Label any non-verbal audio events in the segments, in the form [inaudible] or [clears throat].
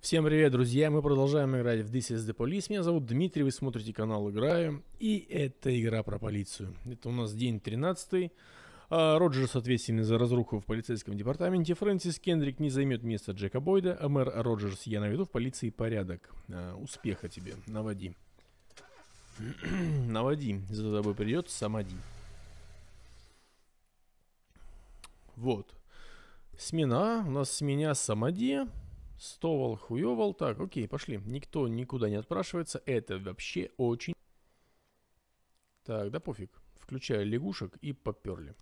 Всем привет, друзья! Мы продолжаем играть в This is the Police. Меня зовут Дмитрий, вы смотрите канал Играю. И это игра про полицию. Это у нас день 13. А, Роджерс ответственный за разруху в полицейском департаменте. Фрэнсис Кендрик не займет место Джека Бойда. А мэр Роджерс, я наведу в полиции порядок. А, успеха тебе, наводи. [clears throat] наводи, за тобой придет самоди. Вот. Смена. У нас сменя самоди. Стовал, хуевал. Так, окей, пошли. Никто никуда не отпрашивается. Это вообще очень... Так, да пофиг. Включаю лягушек и поперли.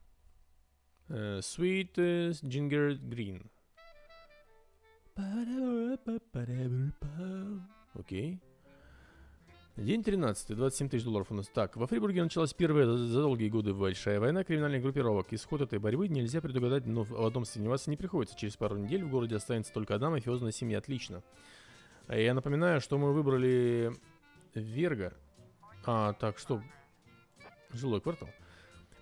Uh, sweet uh, Ginger Green. Окей. Okay. День 13, 27 тысяч долларов у нас. Так, во Фрибурге началась первая за долгие годы большая война криминальных группировок. Исход этой борьбы нельзя предугадать, но в одном сомневаться не приходится. Через пару недель в городе останется только одна мафиозная семья. Отлично. А я напоминаю, что мы выбрали Верга. А, так, что? Жилой квартал.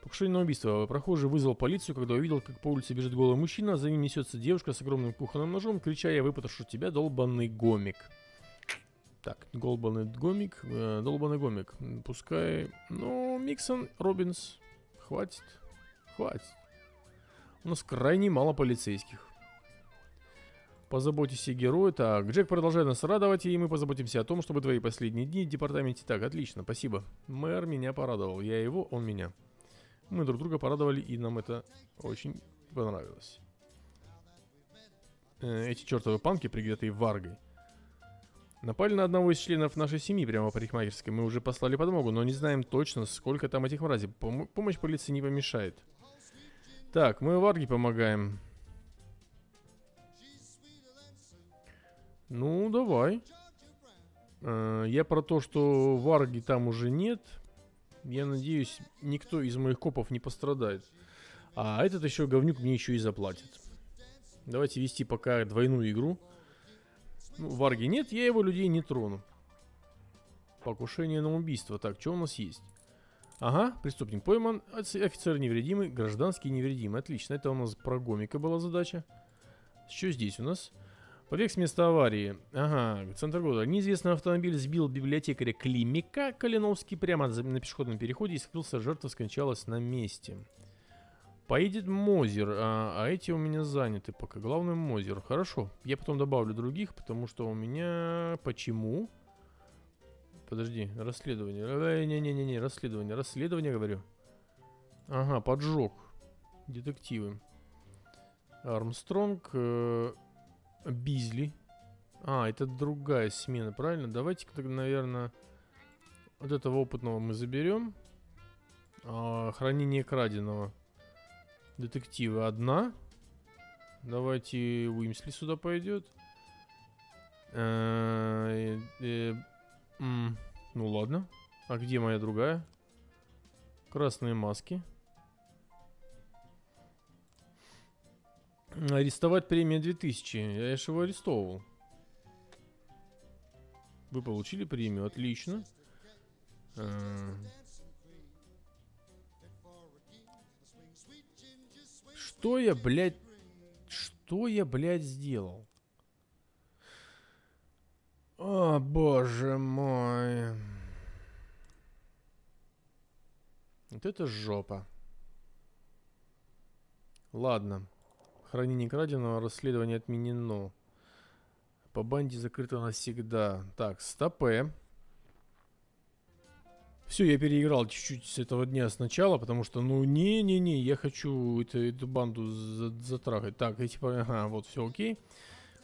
Покушение на убийство. Прохожий вызвал полицию, когда увидел, как по улице бежит голый мужчина, за ним несется девушка с огромным кухонным ножом, крича «Я выпотрошу тебя, долбанный гомик». Так, долбанный гомик, э, долбанный гомик. Пускай... Ну, Миксон, Робинс, хватит, хватит. У нас крайне мало полицейских. Позаботьтесь о герое. Так, Джек продолжает нас радовать, и мы позаботимся о том, чтобы твои последние дни в департаменте... Так, отлично, спасибо. Мэр меня порадовал. Я его, он меня. Мы друг друга порадовали, и нам это очень понравилось. Э, эти чертовы панки, пригретые варгой. Напали на одного из членов нашей семьи прямо в парикмахерской. Мы уже послали подмогу, но не знаем точно, сколько там этих мразей. Пом помощь полиции не помешает. Так, мы варги помогаем. Ну, давай. Э -э я про то, что Варги там уже нет. Я надеюсь, никто из моих копов не пострадает. А этот еще говнюк мне еще и заплатит. Давайте вести пока двойную игру. Ну, варги нет, я его людей не трону. Покушение на убийство. Так, что у нас есть? Ага, преступник пойман, офицер невредимый, гражданский невредимый. Отлично, это у нас про гомика была задача. Что здесь у нас? Побег с места аварии. Ага, центр города. Неизвестный автомобиль сбил библиотекаря Климика Калиновский прямо на пешеходном переходе и скрылся. Жертва скончалась на месте. Поедет Мозер, а, а эти у меня заняты пока. Главное Мозер. Хорошо, я потом добавлю других, потому что у меня... Почему? Подожди, расследование. Э, Не-не-не, не расследование. Расследование, говорю. Ага, поджог. Детективы. Армстронг. Э, Бизли. А, это другая смена, правильно? Давайте-ка, наверное, вот этого опытного мы заберем. А, хранение краденого. Детективы одна. Давайте Уимсли сюда пойдет. Э, э, ну ладно. А где моя другая? Красные маски. Арестовать премия 2000. Я же его арестовывал. Вы получили премию, отлично. Э, Что я, блядь... Что я, блядь, сделал? О, боже мой. Вот это жопа. Ладно. Хранение краденого, расследование отменено. По банде закрыто навсегда. Так, стопе. Все, я переиграл чуть-чуть с этого дня сначала, потому что, ну, не-не-не, я хочу эту, эту банду за затрахать. Так, эти, типа, ага, вот, все окей.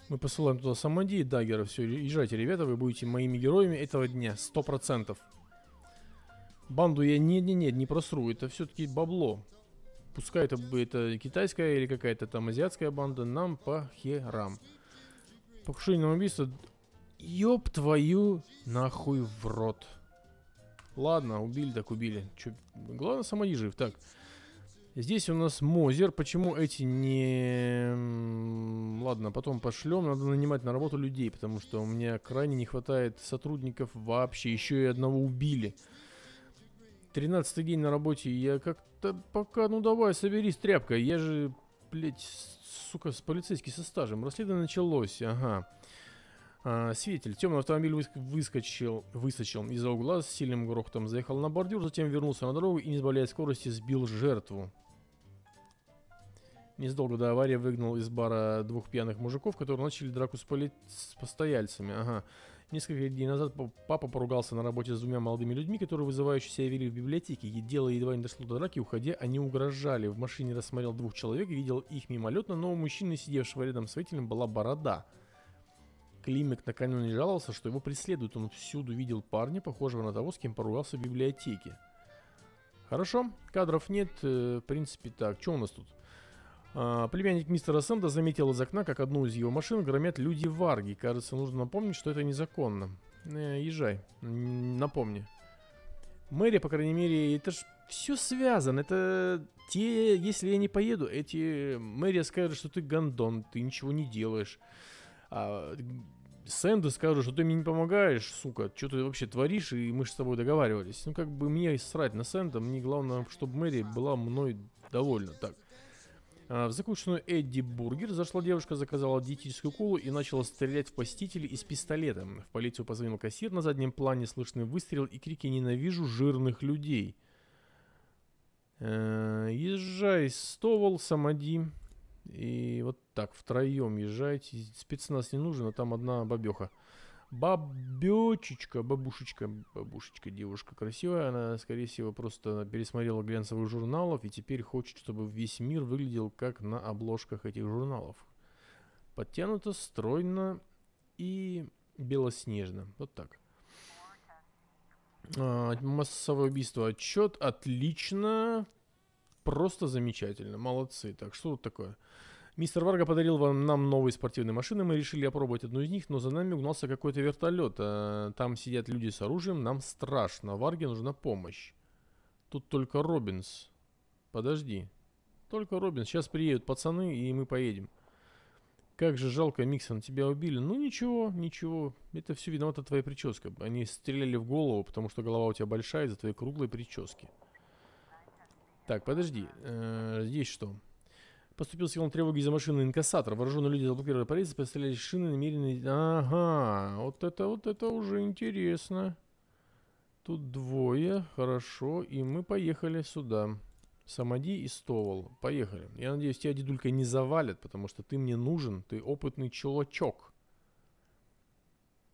Мы посылаем туда Самади и Даггера. Все, езжайте, ребята, вы будете моими героями этого дня, сто процентов. Банду я не-не-не, не просру, это все-таки бабло. Пускай это, будет китайская или какая-то там азиатская банда, нам по херам. Покушение на убийство, ёб твою нахуй в рот. Ладно, убили так убили. Чё, главное, самони жив. Так. Здесь у нас Мозер. Почему эти не... Ладно, потом пошлем. Надо нанимать на работу людей, потому что у меня крайне не хватает сотрудников вообще. Еще и одного убили. Тринадцатый день на работе. Я как-то пока... Ну давай, соберись, тряпка. Я же, блядь, сука, с полицейский со стажем. Расследование началось. Ага. А, Темный автомобиль выск выскочил, высочил из-за угла, с сильным грохотом заехал на бордюр, затем вернулся на дорогу и, не сбавляя скорости, сбил жертву. Незадолго до аварии выгнал из бара двух пьяных мужиков, которые начали драку с, поли... с постояльцами. Ага. Несколько дней назад папа поругался на работе с двумя молодыми людьми, которые вызывающе себя вели в библиотеке. И дело едва не дошло до драки, уходя, они угрожали. В машине рассмотрел двух человек, и видел их мимолетно, но у мужчины, сидевшего рядом с водителем, была борода – Климик не жаловался, что его преследуют. Он всюду видел парня, похожего на того, с кем поругался в библиотеке. Хорошо, кадров нет. Э, в принципе, так, что у нас тут? А, племянник мистера Сэнда заметил из окна, как одну из его машин громят люди Варги. Кажется, нужно напомнить, что это незаконно. Э, езжай, напомни. Мэри, по крайней мере, это ж все связано. Это те, если я не поеду, эти... Мэри скажет, что ты Гандон, ты ничего не делаешь. А, Сэнду скажу, что ты мне не помогаешь, сука, что ты вообще творишь, и мы же с тобой договаривались. Ну, как бы мне и срать на Сэнда, мне главное, чтобы Мэри была мной довольна. Так. А, в закусочную Эдди Бургер зашла девушка, заказала диетическую колу и начала стрелять в посетителей из пистолета. В полицию позвонил кассир, на заднем плане слышны выстрел и крики «Ненавижу жирных людей». Э -э, езжай, стовол, Самади. И вот так, втроем езжайте. Спецназ не нужен, а там одна бабеха. Бабечечка, бабушечка, бабушечка, девушка красивая. Она, скорее всего, просто пересмотрела глянцевых журналов и теперь хочет, чтобы весь мир выглядел как на обложках этих журналов. Подтянуто, стройно и белоснежно. Вот так. А, массовое убийство. Отчет. Отлично. Просто замечательно, молодцы. Так, что тут такое? Мистер Варга подарил вам, нам новые спортивные машины, мы решили опробовать одну из них, но за нами угнался какой-то вертолет. А, там сидят люди с оружием, нам страшно, Варге нужна помощь. Тут только Робинс. Подожди. Только Робинс. Сейчас приедут пацаны, и мы поедем. Как же жалко, Миксон, тебя убили. Ну ничего, ничего. Это все виновата твоя прическа. Они стреляли в голову, потому что голова у тебя большая из-за твоей круглой прически. Так, подожди. Э здесь что? Поступил сигнал тревоги из-за машины инкассатора. Вооруженные люди заблокировали полицию, поставили шины, намерены... Ага, вот это, вот это уже интересно. Тут двое, хорошо, и мы поехали сюда. Самоди и Стовал, поехали. Я надеюсь, тебя, дедулька, не завалят, потому что ты мне нужен, ты опытный чувачок.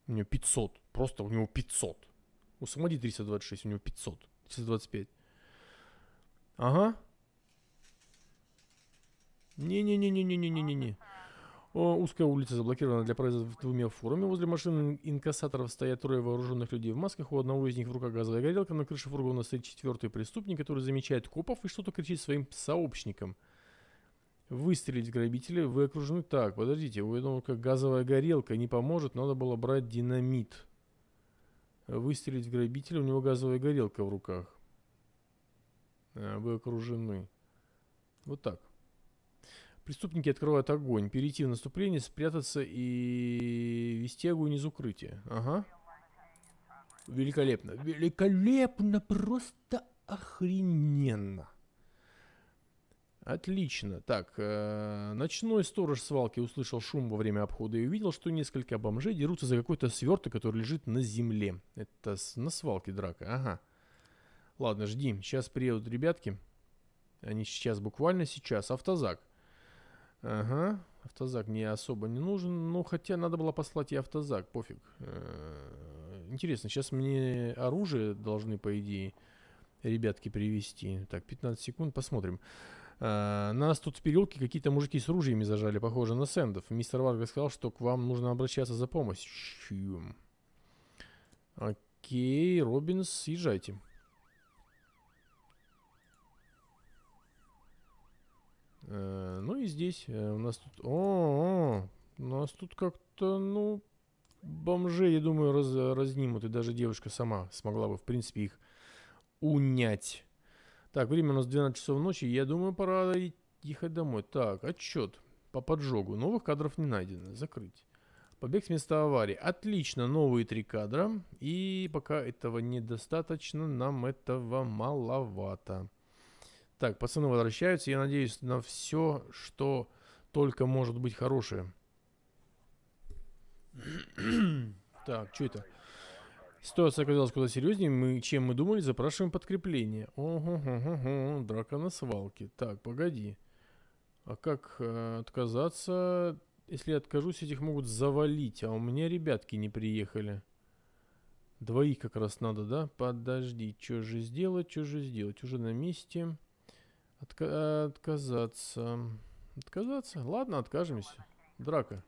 У него 500, просто у него 500. У Самади 326, у него 500, 325. Ага. Не-не-не-не-не-не-не-не. Узкая улица заблокирована для проезда двумя фурами. Возле машин инкассаторов стоят трое вооруженных людей в масках. У одного из них в руках газовая горелка. На крыше фургона стоит четвертый преступник, который замечает копов и что-то кричит своим сообщникам. Выстрелить в грабителя. Вы окружены. Так, подождите. Я думал, как газовая горелка не поможет. Надо было брать динамит. Выстрелить в грабителя. У него газовая горелка в руках. Э, вы окружены. Вот так. Преступники открывают огонь. Перейти в наступление, спрятаться и вести огонь из укрытия. Ага. Великолепно. Великолепно. Просто охрененно. Отлично. Так, э, ночной сторож свалки услышал шум во время обхода и увидел, что несколько бомжей дерутся за какой-то сверток, который лежит на земле. Это с, на свалке драка. Ага. Ладно, жди. Сейчас приедут ребятки. Они сейчас, буквально сейчас. Автозак. Ага. Автозак мне особо не нужен. Ну, хотя надо было послать и автозак. Пофиг. Э, интересно, сейчас мне оружие должны, по идее, ребятки привезти. Так, 15 секунд. Посмотрим. Uh, нас тут в переулке какие-то мужики с ружьями зажали, похоже на сендов. Мистер Варга сказал, что к вам нужно обращаться за помощью. Окей, Робинс, езжайте. Э, ну и здесь э, у нас тут... О, -о, у нас тут как-то, ну, бомжи, я думаю, раз, разнимут. И даже девушка сама смогла бы, в принципе, их унять. Так, время у нас 12 часов ночи. Я думаю, пора ехать домой. Так, отчет по поджогу. Новых кадров не найдено. Закрыть. Побег с места аварии. Отлично, новые три кадра. И пока этого недостаточно, нам этого маловато. Так, пацаны возвращаются. Я надеюсь на все, что только может быть хорошее. [clears throat] так, что это? Ситуация оказалась куда серьезнее, мы, чем мы думали, запрашиваем подкрепление. Ого-го-го, драка на свалке. Так, погоди. А как э, отказаться? Если я откажусь, этих могут завалить, а у меня ребятки не приехали. Двоих как раз надо, да? Подожди, что же сделать, что же сделать? Уже на месте. Отка отказаться. Отказаться? Ладно, откажемся. Драка.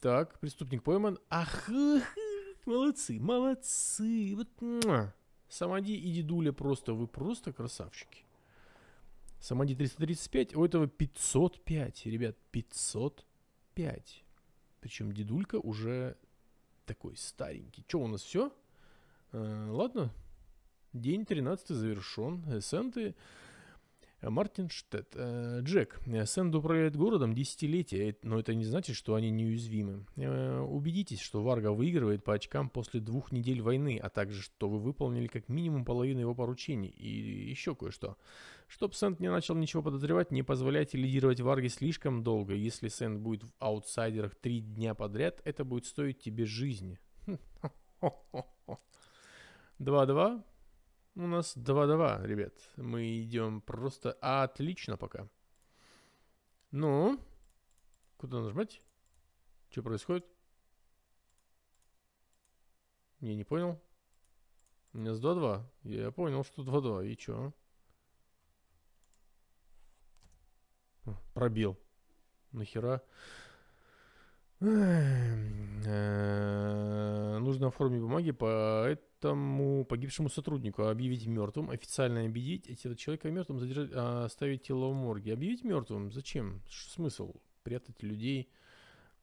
Так, преступник пойман. Ах, [laughs] молодцы, молодцы. Вот, Самоди и дедуля просто, вы просто красавчики. Самади 335, у этого 505, ребят, 505. Причем дедулька уже такой старенький. Че, у нас все? Э, ладно. День 13 завершен. Эссенты Мартин Штет. Э, Джек. Э, Сэнд управляет городом десятилетия, э, но это не значит, что они неуязвимы. Убедитесь, что Варга выигрывает по очкам после двух недель войны, а также, что вы выполнили как минимум половину его поручений и еще кое-что. Чтоб Сэнд не начал ничего подозревать, не позволяйте лидировать Варге слишком долго. Если Сэнд будет в аутсайдерах три дня подряд, это будет стоить тебе жизни. 2-2. Хм. [laughs] У нас 2-2, ребят. Мы идем просто отлично пока. Ну? Куда нажимать? Что происходит? Я не понял. У меня с 2-2. Я понял, что 2-2. И чё? Пробил. Нахера? Э, нужно оформить бумаги по этому погибшему сотруднику объявить мертвым, официально объявить этого человека мертвым, задержать, а, оставить тело в морге. Объявить мертвым? Зачем? Что смысл? Прятать людей?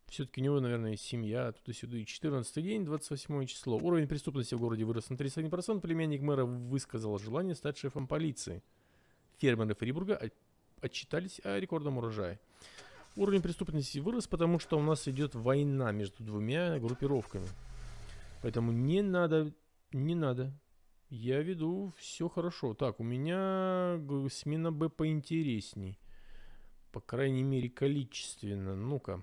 Все-таки у него, наверное, семья туда-сюда. И 14 день, 28 число. Уровень преступности в городе вырос на 31%. Племянник мэра высказал желание стать шефом полиции. Фермеры Фрибурга отчитались о рекордном урожае. Уровень преступности вырос, потому что у нас идет война между двумя группировками. Поэтому не надо не надо. Я веду все хорошо. Так, у меня смена Б поинтересней. По крайней мере, количественно. Ну-ка.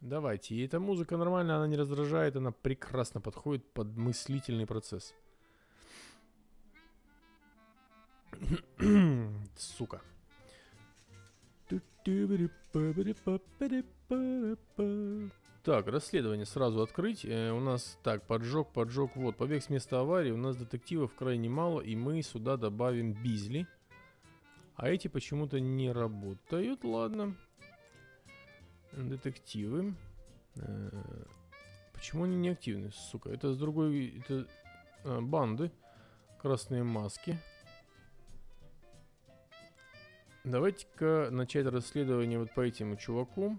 Давайте. И эта музыка нормально, она не раздражает, она прекрасно подходит под мыслительный процесс. Сука. Так, расследование сразу открыть. Э, у нас так, поджог, поджог, вот. Побег с места аварии. У нас детективов крайне мало, и мы сюда добавим Бизли. А эти почему-то не работают. Ладно. Детективы. Э, почему они не активны, сука? Это с другой... Это э, банды. Красные маски. Давайте-ка начать расследование вот по этим чуваку.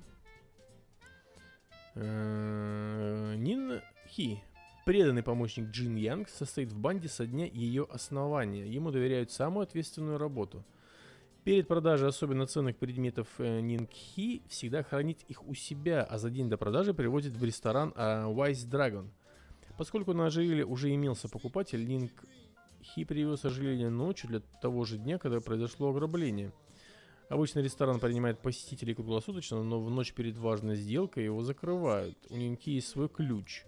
Э, Нин Хи. Преданный помощник Джин Янг состоит в банде со дня ее основания. Ему доверяют самую ответственную работу. Перед продажей особенно ценных предметов э, Нинг Хи всегда хранит их у себя, а за день до продажи приводит в ресторан а, Wise Dragon. Поскольку на ожерелье уже имелся покупатель, Нинг Хи привез ожерелье ночью для того же дня, когда произошло ограбление – Обычно ресторан принимает посетителей круглосуточно, но в ночь перед важной сделкой его закрывают. У Нинки есть свой ключ.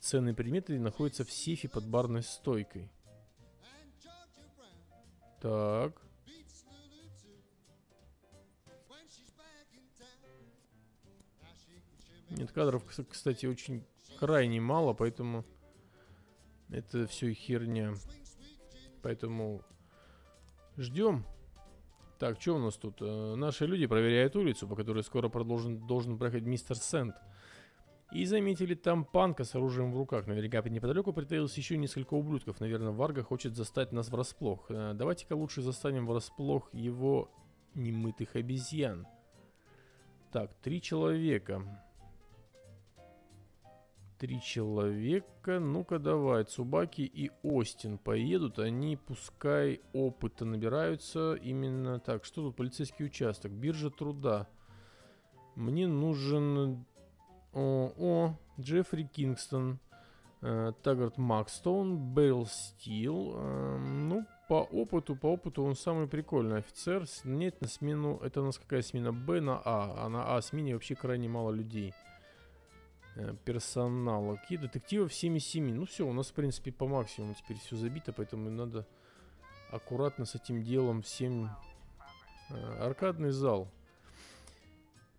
Ценные предметы находятся в сейфе под барной стойкой. Так. Нет, кадров, кстати, очень крайне мало, поэтому это все херня. Поэтому ждем. Так, что у нас тут? Э, наши люди проверяют улицу, по которой скоро продолжен, должен проходить мистер Сент. И заметили там панка с оружием в руках. Наверняка неподалеку притаилось еще несколько ублюдков. Наверное, Варга хочет застать нас врасплох. Э, давайте-ка лучше застанем врасплох его немытых обезьян. Так, три человека. Три человека. Ну-ка давай, Цубаки и Остин поедут. Они пускай опыта набираются именно так. Что тут? Полицейский участок. Биржа труда. Мне нужен... О, о Джеффри Кингстон. Э, Таггарт Макстоун, Бейл Стил. Э, ну, по опыту, по опыту он самый прикольный офицер. Нет на смену, это у нас какая смена? Б на А. А на А смене вообще крайне мало людей. Э, персонала. Какие детективов 7 из 7. Ну все, у нас, в принципе, по максимуму теперь все забито, поэтому надо аккуратно с этим делом всем... Э, аркадный зал.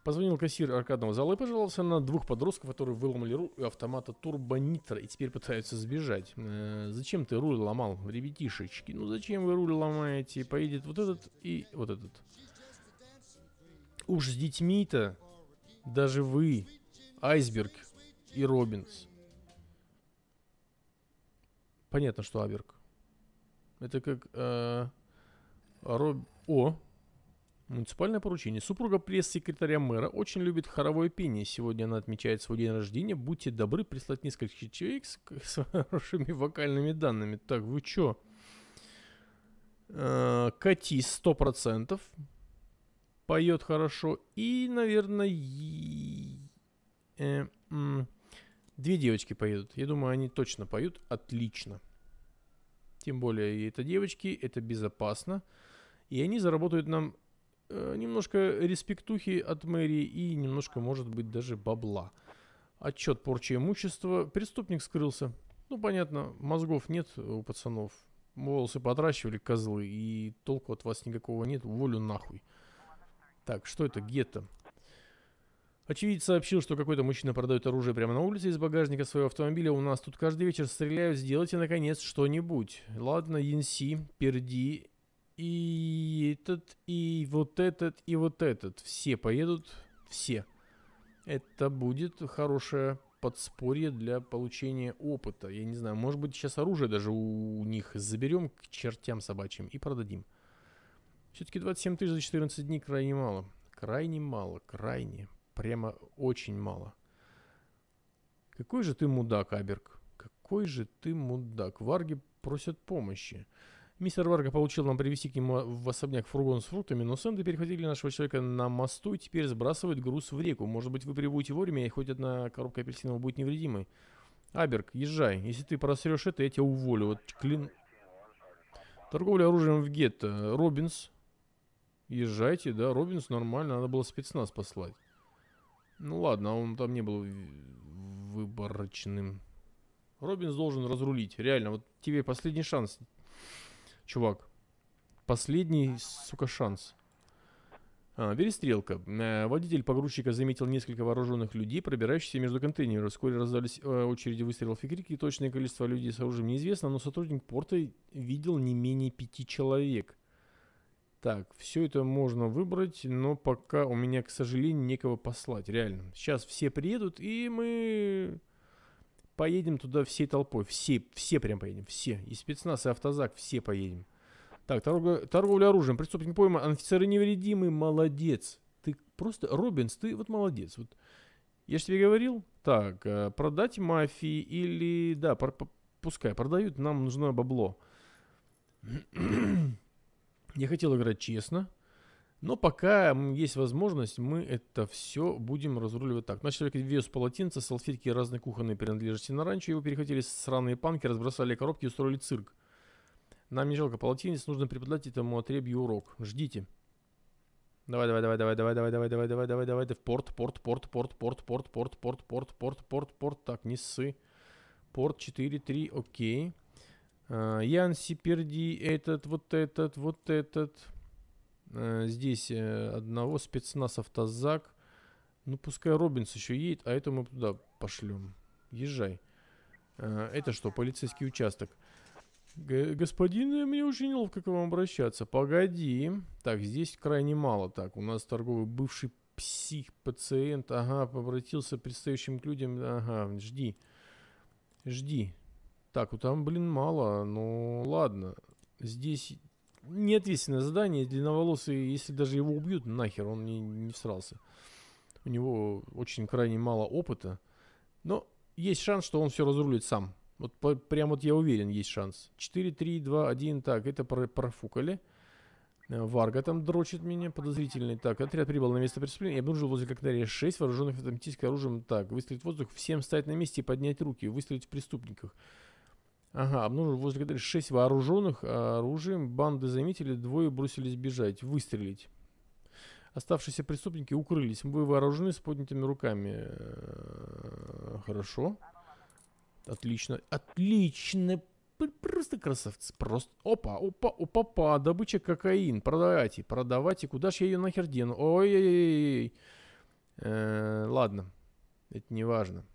Позвонил кассир аркадного зала и пожаловался на двух подростков, которые выломали руль автомата турбонитро и теперь пытаются сбежать. Э, зачем ты руль ломал, ребятишечки? Ну зачем вы руль ломаете? Поедет вот этот и вот этот. Уж с детьми-то даже вы Айсберг и Робинс. Понятно, что Аберг. Это как... Э, Роб... О! Муниципальное поручение. Супруга пресс-секретаря мэра очень любит хоровое пение. Сегодня она отмечает свой день рождения. Будьте добры прислать несколько человек с, [laughs] с хорошими вокальными данными. Так, вы чё? Э, Катис 100%. Поет хорошо. И, наверное, Э, м- две девочки поедут. Я думаю, они точно поют отлично. Тем более, это девочки, это безопасно. И они заработают нам э, немножко респектухи от мэрии и немножко, может быть, даже бабла. Отчет порчи имущества. Преступник скрылся. Ну, понятно, мозгов нет у пацанов. Волосы подращивали, козлы, и толку от вас никакого нет. Волю нахуй. Так, что это? Гетто. Очевидец сообщил, что какой-то мужчина продает оружие прямо на улице из багажника своего автомобиля. У нас тут каждый вечер стреляют. Сделайте, наконец, что-нибудь. Ладно, Инси, Перди и этот, и вот этот, и вот этот. Все поедут, все. Это будет хорошее подспорье для получения опыта. Я не знаю, может быть, сейчас оружие даже у них заберем к чертям собачьим и продадим. Все-таки 27 тысяч за 14 дней крайне мало. Крайне мало, крайне. Прямо очень мало. Какой же ты мудак, Аберг? Какой же ты мудак? Варги просят помощи. Мистер Варга получил нам привезти к нему в особняк фургон с фруктами, но Сэнды перехватили нашего человека на мосту и теперь сбрасывают груз в реку. Может быть, вы прибудете вовремя, и хоть одна коробка апельсинов будет невредимой. Аберг, езжай. Если ты просрешь это, я тебя уволю. Вот клин... Торговля оружием в гетто. Робинс. Езжайте, да, Робинс нормально, надо было спецназ послать. Ну ладно, а он там не был выборочным. Робинс должен разрулить. Реально, вот тебе последний шанс, чувак. Последний, сука, шанс. А, перестрелка. Э, водитель погрузчика заметил несколько вооруженных людей, пробирающихся между контейнерами. Вскоре раздались э, очереди выстрелов и крики. Точное количество людей с оружием неизвестно, но сотрудник порта видел не менее пяти человек. Так, все это можно выбрать, но пока у меня, к сожалению, некого послать, реально. Сейчас все приедут, и мы поедем туда всей толпой. Все, все прям поедем, все. И спецназ, и автозак, все поедем. Так, торговля, торговля оружием, преступник пойман, офицеры невредимы, молодец. Ты просто, Робинс, ты вот молодец. Вот. Я же тебе говорил, так, э, продать мафии или, да, пускай продают, нам нужно бабло. [clears throat] Я хотел играть честно, но пока есть возможность, мы это все будем разруливать так. Наш человек вез полотенца, салфетки и разные кухонные принадлежности на ранчо. Его перехватили сраные панки, разбросали коробки и устроили цирк. Нам не жалко полотенец, нужно преподать этому отребью урок. Ждите. Давай, давай, давай, давай, давай, давай, давай, давай, давай, давай, давай, давай. В порт, порт, порт, порт, порт, порт, порт, порт, порт, порт, порт, порт. Так, не ссы. Порт 4-3, окей. Э, Ян Сиперди, этот, вот этот, вот этот. Э, здесь э, одного спецназ автозак. Ну, пускай Робинс еще едет, а это мы туда пошлем. Езжай. Это что, полицейский участок? Г господин, мне очень неловко к вам обращаться. Погоди. Так, здесь крайне мало. Так, у нас торговый бывший псих-пациент. Ага, обратился к предстоящим к людям. Ага, жди. Жди. Так, вот там, блин, мало. Ну, ладно. Здесь неответственное задание. Длинноволосый, если даже его убьют, нахер, он не, не всрался. У него очень крайне мало опыта. Но есть шанс, что он все разрулит сам. Вот по, прям вот я уверен, есть шанс. 4, 3, 2, 1. Так, это профукали. Э, Варга там дрочит меня, подозрительный. Так, отряд прибыл на место преступления. Я обнаружил возле Кокнария 6 вооруженных автоматическим оружием. Так, выстрелить в воздух, всем стоять на месте и поднять руки, выстрелить в преступниках. Ага, обнаружил возле кадрили шесть вооруженных а оружием. Банды заметили, двое бросились бежать, выстрелить. Оставшиеся преступники укрылись. Вы вооружены с поднятыми руками. Э, хорошо. Отлично. Отлично. Просто красавцы. Просто. Опа, опа, опа, опа. Добыча кокаин. Продавайте, продавайте. Куда ж я ее нахер дену? Ой-ой-ой. Э, ладно. Это не важно.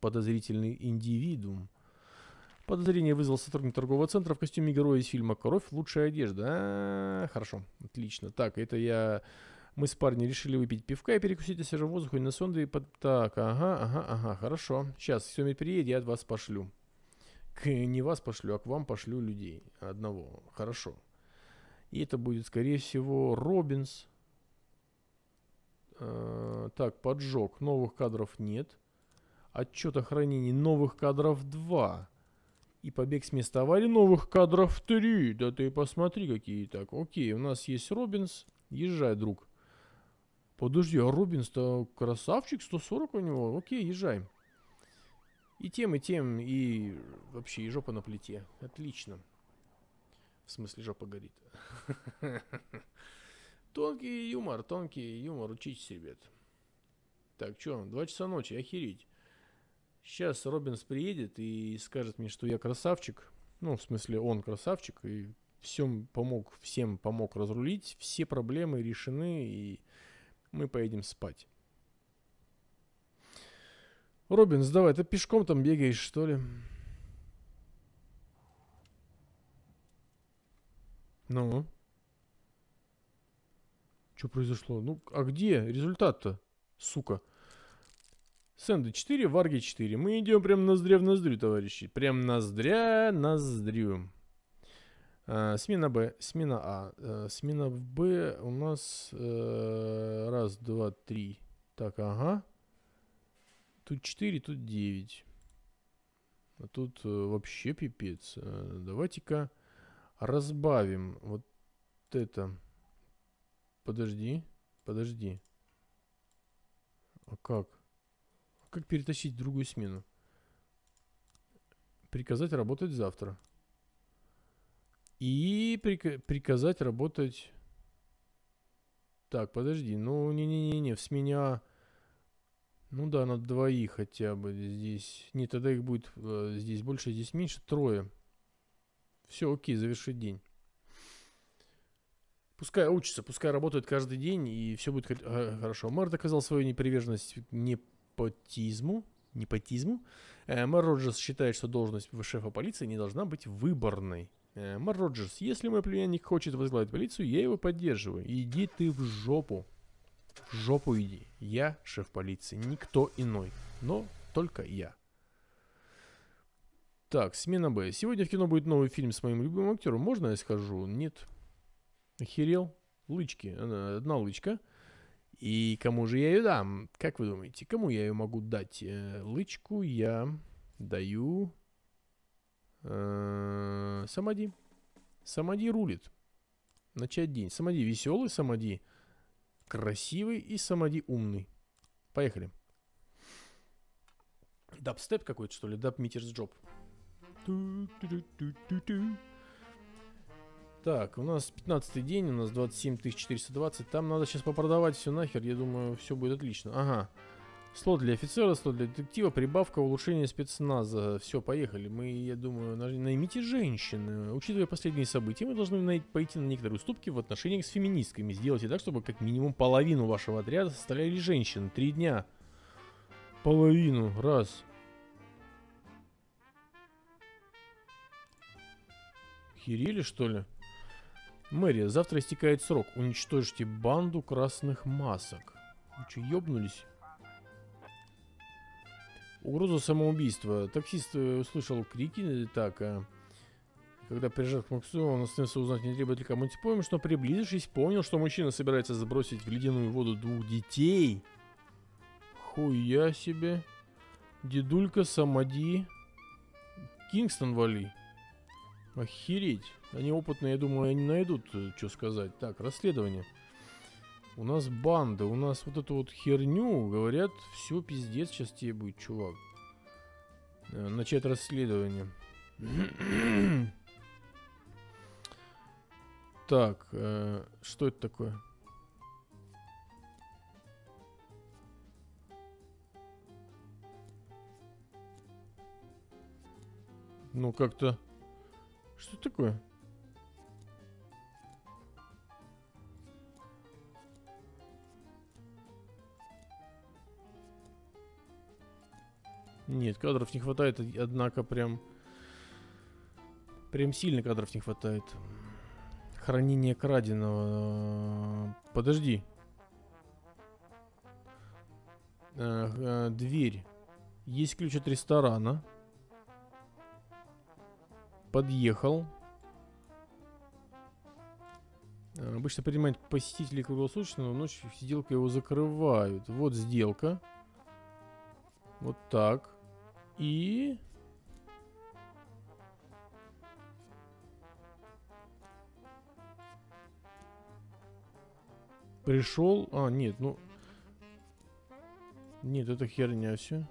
Подозрительный индивидуум. Подозрение вызвал сотрудник торгового центра в костюме героя из фильма «Кровь. Лучшая одежда». А, -а, -а хорошо, отлично. Так, это я... Мы с парнем решили выпить пивка и перекусить на свежем воздухе на сонде. под... Так, ага, ага, ага, хорошо. Сейчас Семя приедет, я от вас пошлю. К не вас пошлю, а к вам пошлю людей. Одного. Хорошо. И это будет, скорее всего, Робинс. Э -э так, поджог. Новых кадров нет. Отчет о хранении новых кадров 2. И побег с места аварии новых кадров 3. Да ты посмотри, какие. Так, окей, у нас есть Робинс. Езжай, друг. Подожди, а Робинс-то красавчик, 140 у него. Окей, езжай. И тем, и тем, и вообще, и жопа на плите. Отлично. В смысле, жопа горит. [laughs] Тонкий юмор, тонкий юмор, учитесь, ребят. Так, что, два часа ночи, охереть. Сейчас Робинс приедет и скажет мне, что я красавчик. Ну, в смысле, он красавчик и всем помог, всем помог разрулить. Все проблемы решены и мы поедем спать. Робинс, давай, ты пешком там бегаешь, что ли? Ну? Что произошло? Ну, а где результат-то, сука? Сука. Сэнда 4, Варги 4. Мы идем прям ноздря в ноздрю, товарищи. Прям ноздря ноздрю. А, смена Б, смена А. а смена Б у нас... Э, раз, два, три. Так, ага. Тут 4, тут 9. А тут э, вообще пипец. А, Давайте-ка разбавим вот это. Подожди, подожди. А как? Как перетащить в другую смену? Приказать работать завтра. И прик приказать работать... Так, подожди. Ну, не-не-не, в смене А... Ну да, на двоих хотя бы здесь. Не, тогда их будет э, здесь больше, здесь меньше. Трое. Все, окей, завершить день. Пускай учится, пускай работает каждый день, и все будет э, хорошо. Март доказал свою неприверженность, не непотизму, непотизму э, мэр Роджерс считает, что должность шефа полиции не должна быть выборной. Э, мэр Роджерс, если мой племянник хочет возглавить полицию, я его поддерживаю. Иди ты в жопу. В жопу иди. Я шеф полиции, никто иной. Но только я. Так, смена Б. Сегодня в кино будет новый фильм с моим любимым актером. Можно я скажу? Нет. Охерел? Лычки. Э, одна лычка. И кому же я ее дам? Как вы думаете, кому я ее могу дать? Э, лычку я даю... Э, Самади. Самади рулит. Начать день. Самади веселый, Самади красивый и Самади умный. Поехали. Дабстеп какой-то, что ли? Даб Митерс Джоб. Так, у нас 15 день, у нас 27420. Там надо сейчас попродавать все нахер, я думаю, все будет отлично. Ага. Слот для офицера, слот для детектива, прибавка, улучшение спецназа. Все, поехали. Мы, я думаю, наймите женщин. Учитывая последние события, мы должны пойти на некоторые уступки в отношениях с феминистками. Сделайте так, чтобы как минимум половину вашего отряда составляли женщины. Три дня. Половину. Раз. Херели, что ли? Мэри, завтра истекает срок. Уничтожьте банду красных масок. Вы что, ёбнулись? Угроза самоубийства. Таксист э, услышал крики. Э, так, а когда прижав к Максу, он остановился узнать, не требует ли кому-нибудь помощи, но приблизившись, понял, что мужчина собирается забросить в ледяную воду двух детей. Хуя себе. Дедулька самоди. Кингстон вали. Охереть. Они опытные, я думаю, они найдут, э, что сказать. Так, расследование. У нас банда, у нас вот эту вот херню, говорят, все пиздец сейчас тебе будет, чувак. Э, начать расследование. [clears throat] так, э, что это такое? Ну как-то... Что такое? Нет, кадров не хватает, однако прям... Прям сильно кадров не хватает. Хранение краденого. Э, подожди. Э, э, дверь. Есть ключ от ресторана. Подъехал. Обычно принимает посетителей круглосуточно, но ночью сделка его закрывают. Вот сделка. Вот так. И... Пришел... А, нет, ну... Нет, это херня все.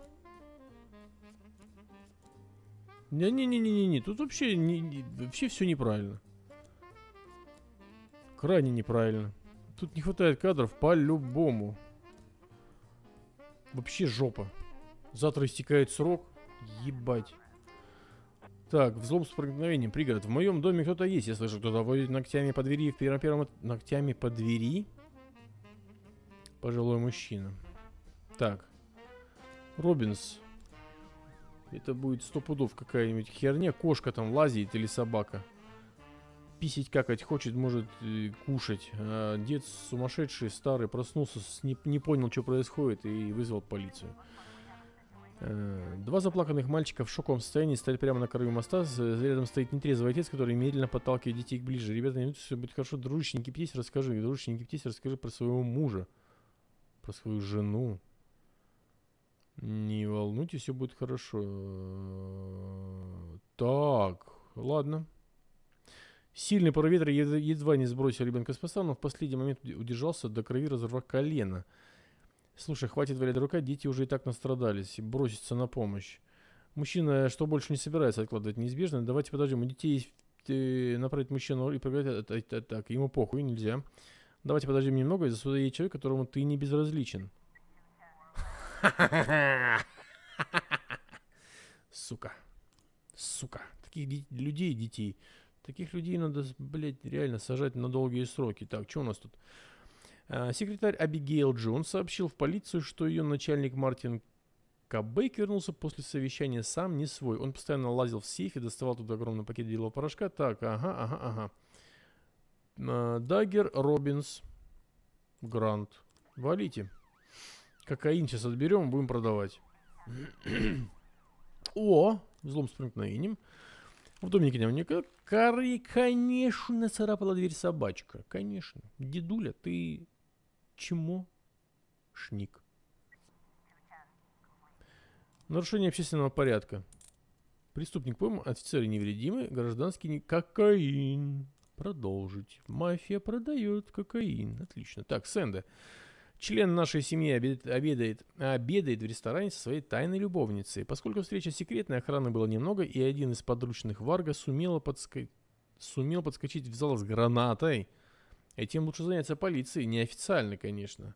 Не-не-не-не-не, тут вообще, не, не, вообще все неправильно. Крайне неправильно. Тут не хватает кадров по-любому. Вообще жопа. Завтра истекает срок. Ебать. Так, взлом с проникновением. Пригород. В моем доме кто-то есть. Я слышу, кто-то водит ногтями по двери. В первом первом ногтями по двери. Пожилой мужчина. Так. Робинс. Это будет сто пудов какая-нибудь херня. Кошка там лазит или собака. Писить какать хочет, может э, кушать. А дед сумасшедший, старый, проснулся, не, не понял, что происходит и вызвал полицию. Э, два заплаканных мальчика в шоковом состоянии стоят прямо на краю моста. Рядом стоит нетрезвый отец, который медленно подталкивает детей к ближе. Ребята, не минуту все будет хорошо. Дружище, не киптись, расскажи. Дружище, не киптись, расскажи про своего мужа. Про свою жену. Не волнуйтесь, все будет хорошо. Так, ладно. Сильный порыв ветра едва не сбросил ребенка с поста, но в последний момент удержался до крови, разорвав колено. Слушай, хватит валять рука, дети уже и так настрадались. Броситься на помощь. Мужчина, что больше не собирается откладывать неизбежно. Давайте подождем. У детей есть э, направить мужчину и проверять. А, э, а, э, а, так, ему похуй, нельзя. Давайте подождем немного, и засуда ей человек, которому ты не безразличен. Сука. Сука. Таких людей, детей. Таких людей надо, блядь, реально сажать на долгие сроки. Так, что у нас тут? А, секретарь Абигейл Джон сообщил в полицию, что ее начальник Мартин Кабейк вернулся после совещания сам не свой. Он постоянно лазил в сейфе, доставал туда огромный пакет делового порошка. Так, ага, ага, ага. А, Дагер, Робинс, Грант. Валите. Кокаин сейчас отберем, будем продавать. [clears throat] О, взлом с проникновением. В домике дневника Кары, конечно, царапала дверь собачка. Конечно. Дедуля, ты Чему Шник. Нарушение общественного порядка. Преступник пойман, офицеры невредимы, гражданский не... Кокаин. Продолжить. Мафия продает кокаин. Отлично. Так, Сэнда. Член нашей семьи обед... обедает, обедает в ресторане со своей тайной любовницей. Поскольку встреча секретная, охраны было немного, и один из подручных Варга сумела подска... сумел подскочить в зал с гранатой, Этим лучше заняться полицией, неофициально, конечно.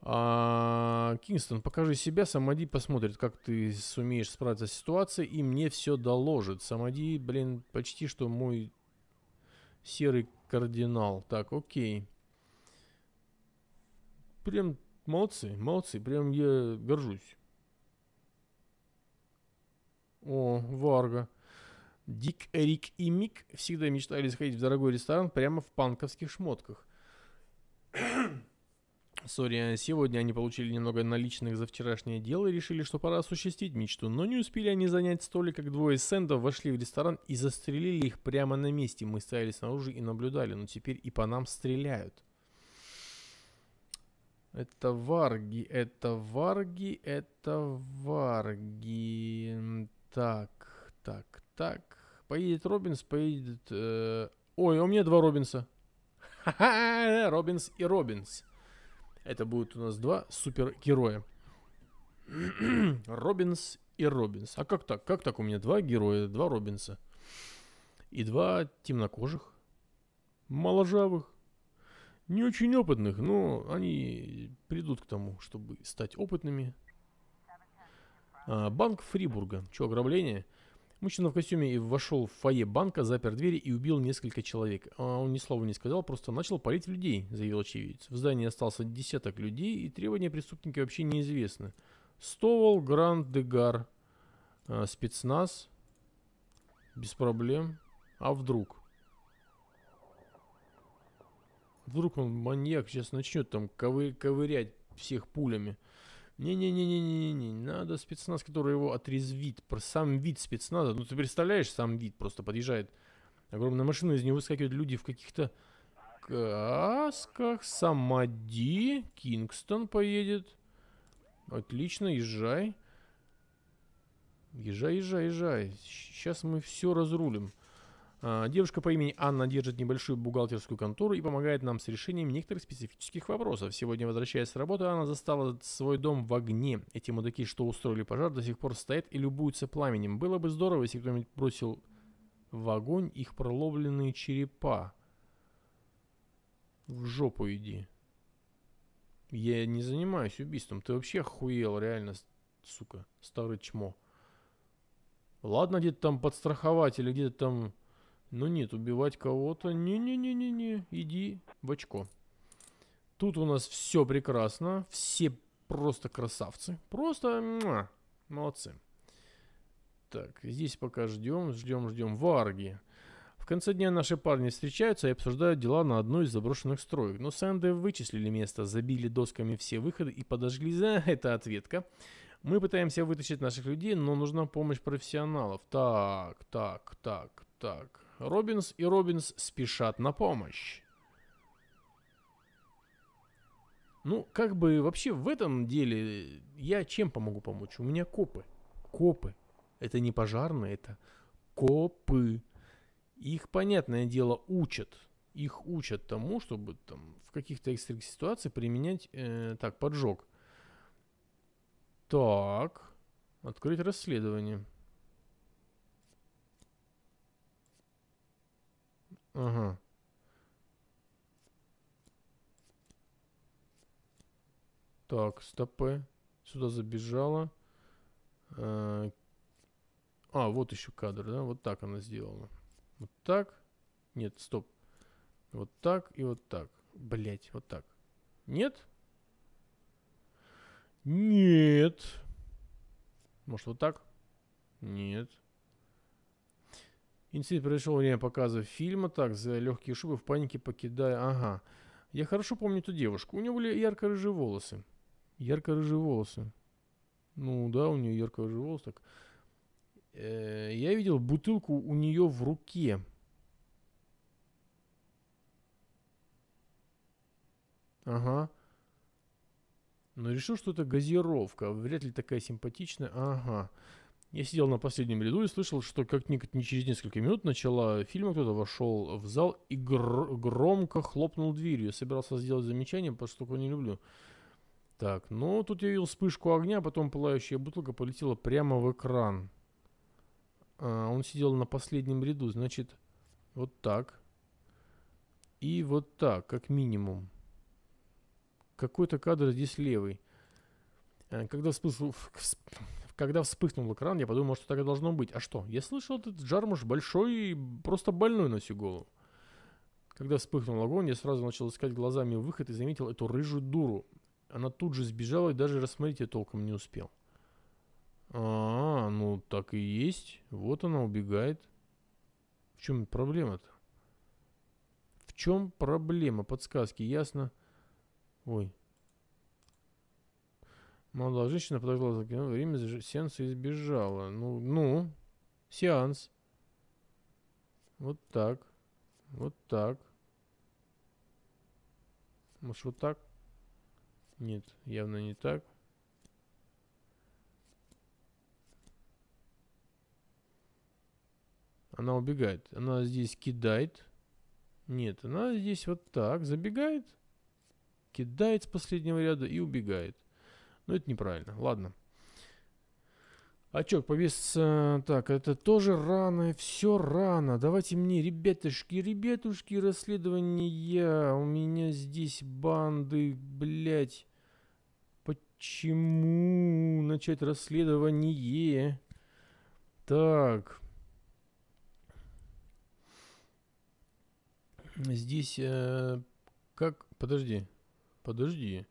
А, Кингстон, покажи себя, Самади посмотрит, как ты сумеешь справиться с ситуацией, и мне все доложит. Самади, блин, почти что мой серый кардинал. Так, окей. Прям молодцы, молодцы, прям я горжусь. О, Варга. Дик, Рик и Мик всегда мечтали заходить в дорогой ресторан прямо в панковских шмотках. [coughs] Сори, а сегодня они получили немного наличных за вчерашнее дело и решили, что пора осуществить мечту, но не успели они занять столик, как двое сендов вошли в ресторан и застрелили их прямо на месте. Мы стояли снаружи и наблюдали, но теперь и по нам стреляют. Это варги, это варги, это варги. Так, так, так. Поедет Робинс, поедет... Э... Ой, а у меня два Робинса. Ха-ха, [laughs] Робинс и Робинс. Это будут у нас два супергероя. [clears throat] Робинс и Робинс. А как так? Как так? У меня два героя, два Робинса. И два темнокожих. Моложавых. Не очень опытных, но они придут к тому, чтобы стать опытными. А, банк Фрибурга. Че, ограбление? Мужчина в костюме вошел в фойе банка, запер двери и убил несколько человек. А он ни слова не сказал, просто начал палить людей, заявил очевидец. В здании остался десяток людей, и требования преступники вообще неизвестны. Стовал, Гранд, Дегар, э, спецназ. Без проблем. А вдруг? Вдруг он маньяк сейчас начнет там ковы ковырять всех пулями. Не-не-не-не-не-не, надо спецназ, который его отрезвит. Про сам вид спецназа. Ну, ты представляешь, сам вид просто подъезжает огромная машина, из нее выскакивают люди в каких-то касках. Самади, Кингстон поедет. Отлично, езжай. Езжай, езжай, езжай. Сейчас мы все разрулим. А, девушка по имени Анна держит небольшую бухгалтерскую контору и помогает нам с решением некоторых специфических вопросов. Сегодня, возвращаясь с работы, Анна застала свой дом в огне. Эти мудаки, что устроили пожар, до сих пор стоят и любуются пламенем. Было бы здорово, если кто-нибудь бросил в огонь их проловленные черепа. В жопу иди. Я не занимаюсь убийством. Ты вообще охуел, реально, сука, старый чмо. Ладно, где-то там подстраховать или где-то там ну нет, убивать кого-то... Не-не-не-не-не, иди в очко. Тут у нас все прекрасно. Все просто красавцы. Просто муа, молодцы. Так, здесь пока ждем, ждем, ждем. Варги. В конце дня наши парни встречаются и обсуждают дела на одной из заброшенных строек. Но Сэнды вычислили место, забили досками все выходы и подожгли за [laughs] это ответка. Мы пытаемся вытащить наших людей, но нужна помощь профессионалов. Так, так, так, так. Робинс и Робинс спешат на помощь. Ну, как бы вообще в этом деле я чем помогу помочь? У меня копы. Копы. Это не пожарные, это копы. Их, понятное дело, учат. Их учат тому, чтобы там в каких-то экстренных ситуациях применять... Э, так, поджог. Так. Открыть расследование. Ага. Так, стопы. Сюда забежала. Э, а, вот еще кадр, да? Вот так она сделала Вот так. Нет, стоп. Вот так и вот так. Блять, вот так. Нет? Нет. Может, вот так? Нет. Инцидент произошел во время показа фильма. Так, за легкие шубы в панике покидая... Ага. Я хорошо помню эту девушку. У нее были ярко-рыжие волосы. Ярко-рыжие волосы. Ну да, у нее ярко-рыжие волосы. Так. Э -э я видел бутылку у нее в руке. Ага. Но решил, что это газировка. Вряд ли такая симпатичная. Ага. Я сидел на последнем ряду и слышал, что как ни, не через несколько минут начала фильма кто-то вошел в зал и гр- громко хлопнул дверью. Я собирался сделать замечание, поскольку не люблю. Так, ну тут я видел вспышку огня, а потом пылающая бутылка полетела прямо в экран. А, он сидел на последнем ряду, значит, вот так. И вот так, как минимум. Какой-то кадр здесь левый. А, когда вспышку... Когда вспыхнул экран, я подумал, что так и должно быть. А что? Я слышал, этот Джармуш большой и просто больной на всю голову. Когда вспыхнул огонь, я сразу начал искать глазами выход и заметил эту рыжую дуру. Она тут же сбежала и даже рассмотреть ее толком не успел. А, ну так и есть. Вот она убегает. В чем проблема-то? В чем проблема? Подсказки, ясно? Ой, Молодая женщина подожгла закинув время сеанса и сбежала. Ну, ну, сеанс. Вот так. Вот так. Может, вот так? Нет, явно не так. Она убегает. Она здесь кидает. Нет, она здесь вот так. Забегает. Кидает с последнего ряда и убегает. Но это неправильно. Ладно. Очок повис... Так, это тоже рано, все рано. Давайте мне, ребятушки, ребятушки, расследование. У меня здесь банды, блядь. Почему начать расследование? Так. Здесь... Э, как... Подожди. Подожди.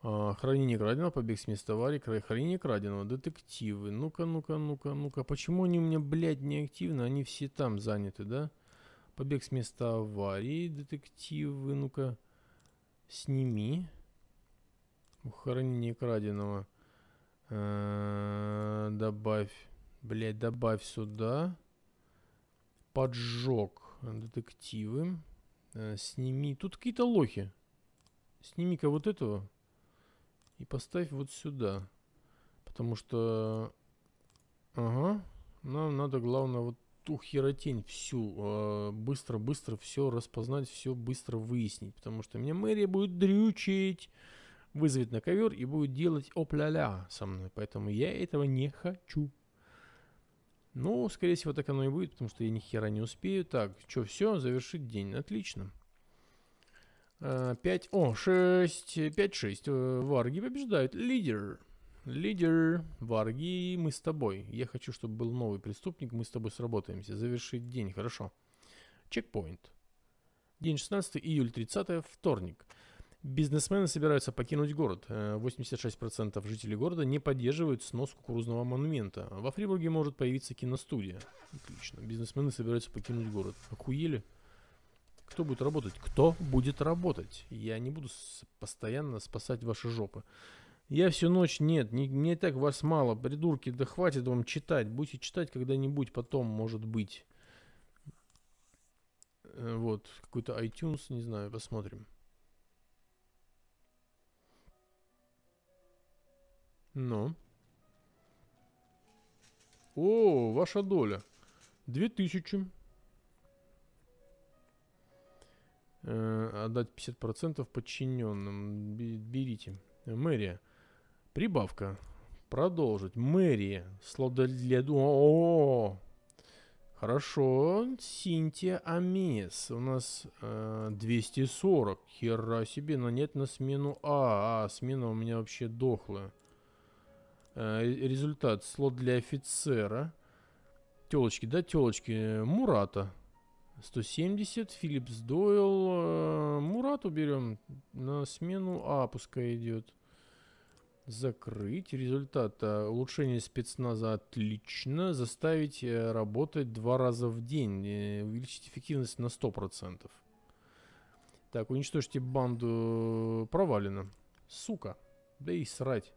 А, хранение краденого, побег с места аварии, хранение краденого, детективы. Ну-ка, ну-ка, ну-ка, ну-ка. Почему они у меня, блядь, не активны? Они все там заняты, да? Побег с места аварии, детективы. Ну-ка, сними. Хранение краденого. Э -э добавь. Блядь, добавь сюда. Поджог. Детективы. Э сними. Тут какие-то лохи. Сними-ка вот этого. И поставь вот сюда. Потому что... Ага. Нам надо, главное, вот ту херотень всю быстро-быстро а, э, все распознать, все быстро выяснить. Потому что меня мэрия будет дрючить, вызовет на ковер и будет делать опля-ля со мной. Поэтому я этого не хочу. Ну, скорее всего, так оно и будет, потому что я ни хера не успею. Так, что, все, завершить день. Отлично. 5, э, о, 6, 5, 6. Варги побеждают. Лидер. Лидер, Варги, мы с тобой. Я хочу, чтобы был новый преступник, мы с тобой сработаемся. Завершить день, хорошо. Чекпоинт. День 16, июля 30, вторник. Бизнесмены собираются покинуть город. 86% э, жителей города не поддерживают снос кукурузного монумента. Во Фрибурге может появиться киностудия. Отлично. Бизнесмены собираются покинуть город. Охуели? Кто будет работать? Кто будет работать? Я не буду постоянно спасать ваши жопы. Я всю ночь, нет, не, мне так вас мало, придурки, да хватит вам читать. Будете читать когда-нибудь потом, может быть. Э, вот, какой-то iTunes, не знаю, посмотрим. Но. Ну. О, ваша доля. 2000. э, отдать 50% подчиненным. Берите. Мэрия. Прибавка. Продолжить. Мэрия. Слово для... О, Хорошо. Синтия Амес. У нас э, 240. Хера себе. Но нет на смену А. А, смена у меня вообще дохлая. Э, результат. Слот для офицера. Телочки, да, телочки. Мурата. 170, Филлипс Дойл. Э, Мурат уберем На смену А пускай идет. Закрыть. Результат. А улучшение спецназа отлично. Заставить э, работать два раза в день. Э, увеличить эффективность на 100%. Так, уничтожьте банду. Провалено. Сука. Да и срать.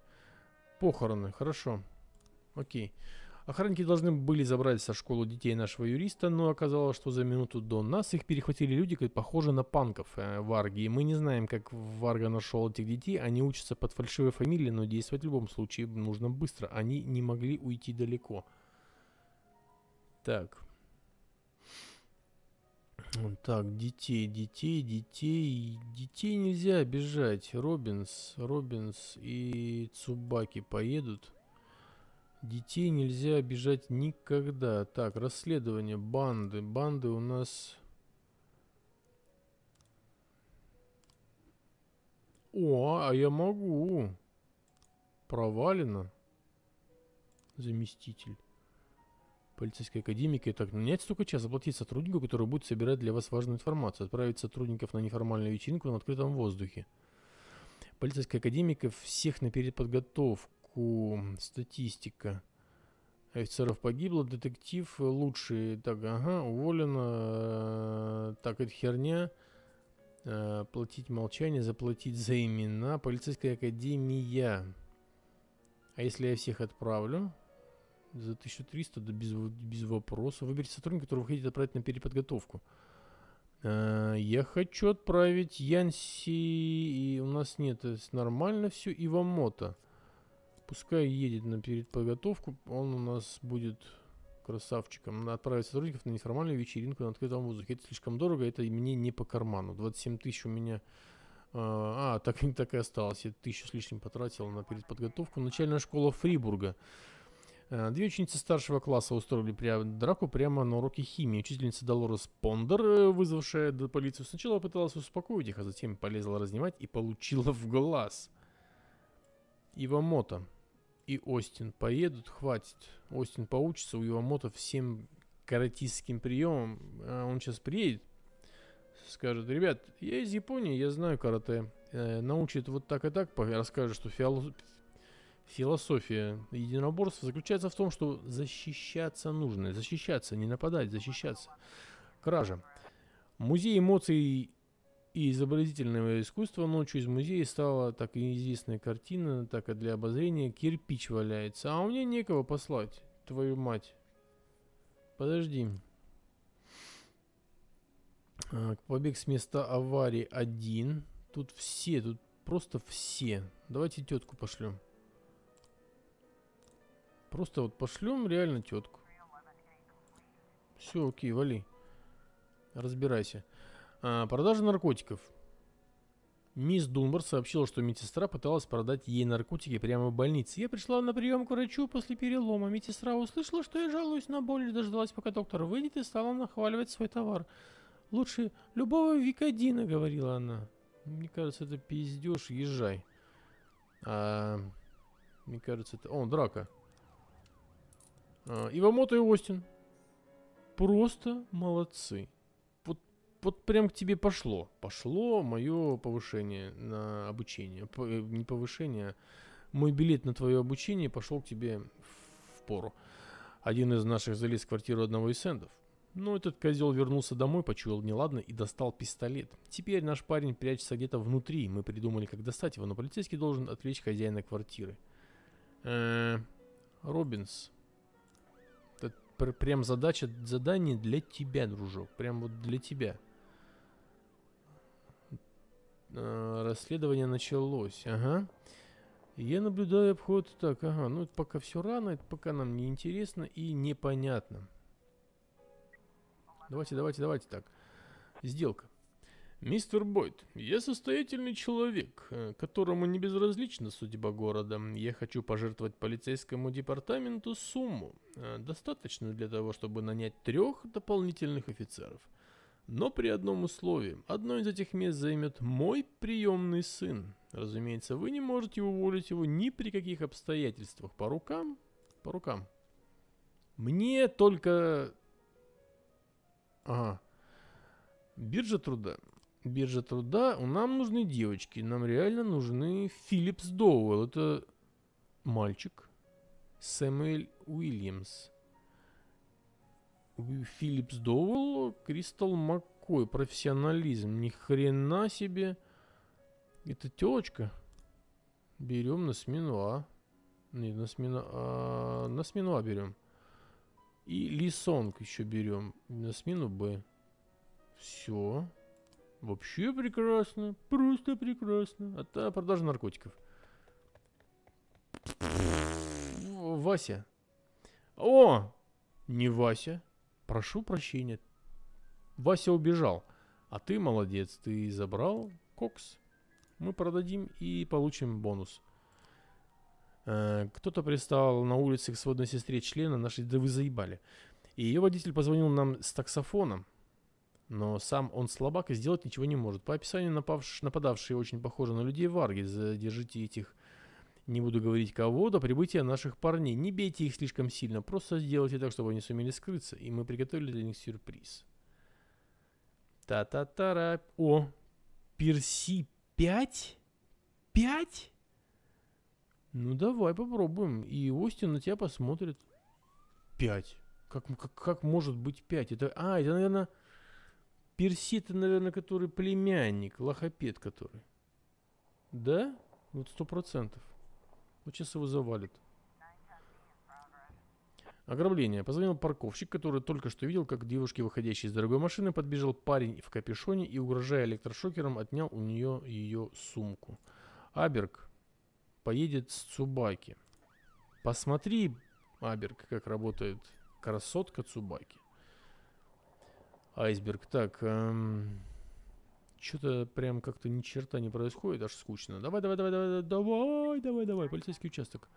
Похороны. Хорошо. Окей. Okay. Охранники должны были забрать со школы детей нашего юриста, но оказалось, что за минуту до нас их перехватили люди, которые похожи на панков э, Варги. И мы не знаем, как Варга нашел этих детей. Они учатся под фальшивой фамилией, но действовать в любом случае нужно быстро. Они не могли уйти далеко. Так. Так, детей, детей, детей. Детей нельзя обижать. Робинс, Робинс и Цубаки поедут. Детей нельзя обижать никогда. Так, расследование, банды. Банды у нас... О, а я могу. Провалено. Заместитель. Полицейской академики. Так, нанять столько час, заплатить сотруднику, который будет собирать для вас важную информацию. Отправить сотрудников на неформальную вечеринку на открытом воздухе. Полицейская академика всех на переподготовку статистику. Статистика. Офицеров погибло, детектив лучший. Так, ага, уволено. Э, так, это херня. Э, платить молчание, заплатить за имена. Полицейская академия. А если я всех отправлю? За 1300, да без, без вопроса. Выберите сотрудника, которого вы хотите отправить на переподготовку. Э, я хочу отправить Янси, и у нас нет, нормально все, Ивамото. Мотомота. Пускай едет на передподготовку. Он у нас будет красавчиком. Отправить сотрудников на неформальную вечеринку на открытом воздухе. Это слишком дорого, это мне не по карману. 27 тысяч у меня... А, а так, [laughs] так и осталось. Я тысячу с лишним потратил на передподготовку. Начальная школа Фрибурга. Э, две ученицы старшего класса устроили пря драку прямо на уроке химии. Учительница Долорес Пондер, э, вызвавшая полицию, сначала пыталась успокоить их, а затем полезла разнимать и получила в глаз. Ивамото и Остин поедут, хватит. Остин поучится у Ивамото всем каратистским приемам. А он сейчас приедет, скажет, ребят, я из Японии, я знаю карате. Э, научит вот так и так, расскажет, что философия единоборства заключается в том, что защищаться нужно. Защищаться, не нападать, защищаться. Кража. Музей эмоций и изобразительного искусства ночью из музея стала так и известная картина, так и для обозрения кирпич валяется. А у меня некого послать, твою мать. Подожди. А, побег с места аварии один. Тут все, тут просто все. Давайте тетку пошлем. Просто вот пошлем реально тетку. Все, окей, вали. Разбирайся. А, продажа наркотиков. Мисс Дунбар сообщила, что медсестра пыталась продать ей наркотики прямо в больнице. Я пришла на прием к врачу после перелома. Медсестра услышала, что я жалуюсь на боль, и дождалась, пока доктор выйдет, и стала нахваливать свой товар. «Лучше любого Викодина», — говорила она. Мне кажется, это пиздеж, езжай. А, мне кажется, это... О, драка. А, Ивамото и Остин. Просто молодцы вот прям к тебе пошло. Пошло мое повышение на обучение. По, э, не повышение, мой билет на твое обучение пошел к тебе в пору. Один из наших залез в квартиру одного из сендов. Но ну, этот козел вернулся домой, почуял неладно и достал пистолет. Теперь наш парень прячется где-то внутри, мы придумали, как достать его, но полицейский должен отвлечь хозяина квартиры. Э, Робинс. Это прям задача, задание для тебя, дружок. Прям вот для тебя. Э, расследование началось, ага. Я наблюдаю обход так, ага, ну это пока все рано, это пока нам неинтересно и непонятно. Давайте, давайте, давайте так. Сделка. Мистер Бойд, я состоятельный человек, э, которому не безразлична судьба города. Я хочу пожертвовать полицейскому департаменту сумму, э, достаточную для того, чтобы нанять трех дополнительных офицеров – но при одном условии. Одно из этих мест займет мой приемный сын. Разумеется, вы не можете уволить его ни при каких обстоятельствах. По рукам? По рукам. Мне только... Ага. Биржа труда. Биржа труда. Нам нужны девочки. Нам реально нужны Филлипс Доуэлл. Это мальчик. Сэмюэль Уильямс. Филлипс Доуэлл, Кристал Маккой, профессионализм, ни хрена себе. Это телочка. Берем на смену А. Нет, на смену А. На смену А берем. И Лисонг еще берем. На смену Б. Все. Вообще прекрасно. Просто прекрасно. А та продажа наркотиков. Вася. О! Не Вася. Прошу прощения. Вася убежал. А ты молодец, ты забрал кокс. Мы продадим и получим бонус. Э, кто-то пристал на улице к сводной сестре члена нашей, да вы заебали. И ее водитель позвонил нам с таксофоном. Но сам он слабак и сделать ничего не может. По описанию напавш... нападавшие очень похожи на людей в Арге. Задержите этих не буду говорить кого, до прибытия наших парней. Не бейте их слишком сильно, просто сделайте так, чтобы они сумели скрыться, и мы приготовили для них сюрприз. та та та ра О, Перси 5? 5? Ну давай попробуем. И Остин на тебя посмотрит. 5. Как, как, как может быть 5? Это, а, это, наверное... Перси, это, наверное, который племянник, лохопед который. Да? Вот сто процентов. Вот сейчас его завалит. Ограбление. Позвонил парковщик, который только что видел, как девушке, выходящей из дорогой машины, подбежал парень в капюшоне и, угрожая электрошокером, отнял у нее ее сумку. Аберг поедет с Цубаки. Посмотри, Аберг, как работает красотка Цубаки. Айсберг. Так, эм... Что-то прям как-то ни черта не происходит, аж скучно. Давай, давай, давай, давай, давай, давай, давай, полицейский участок.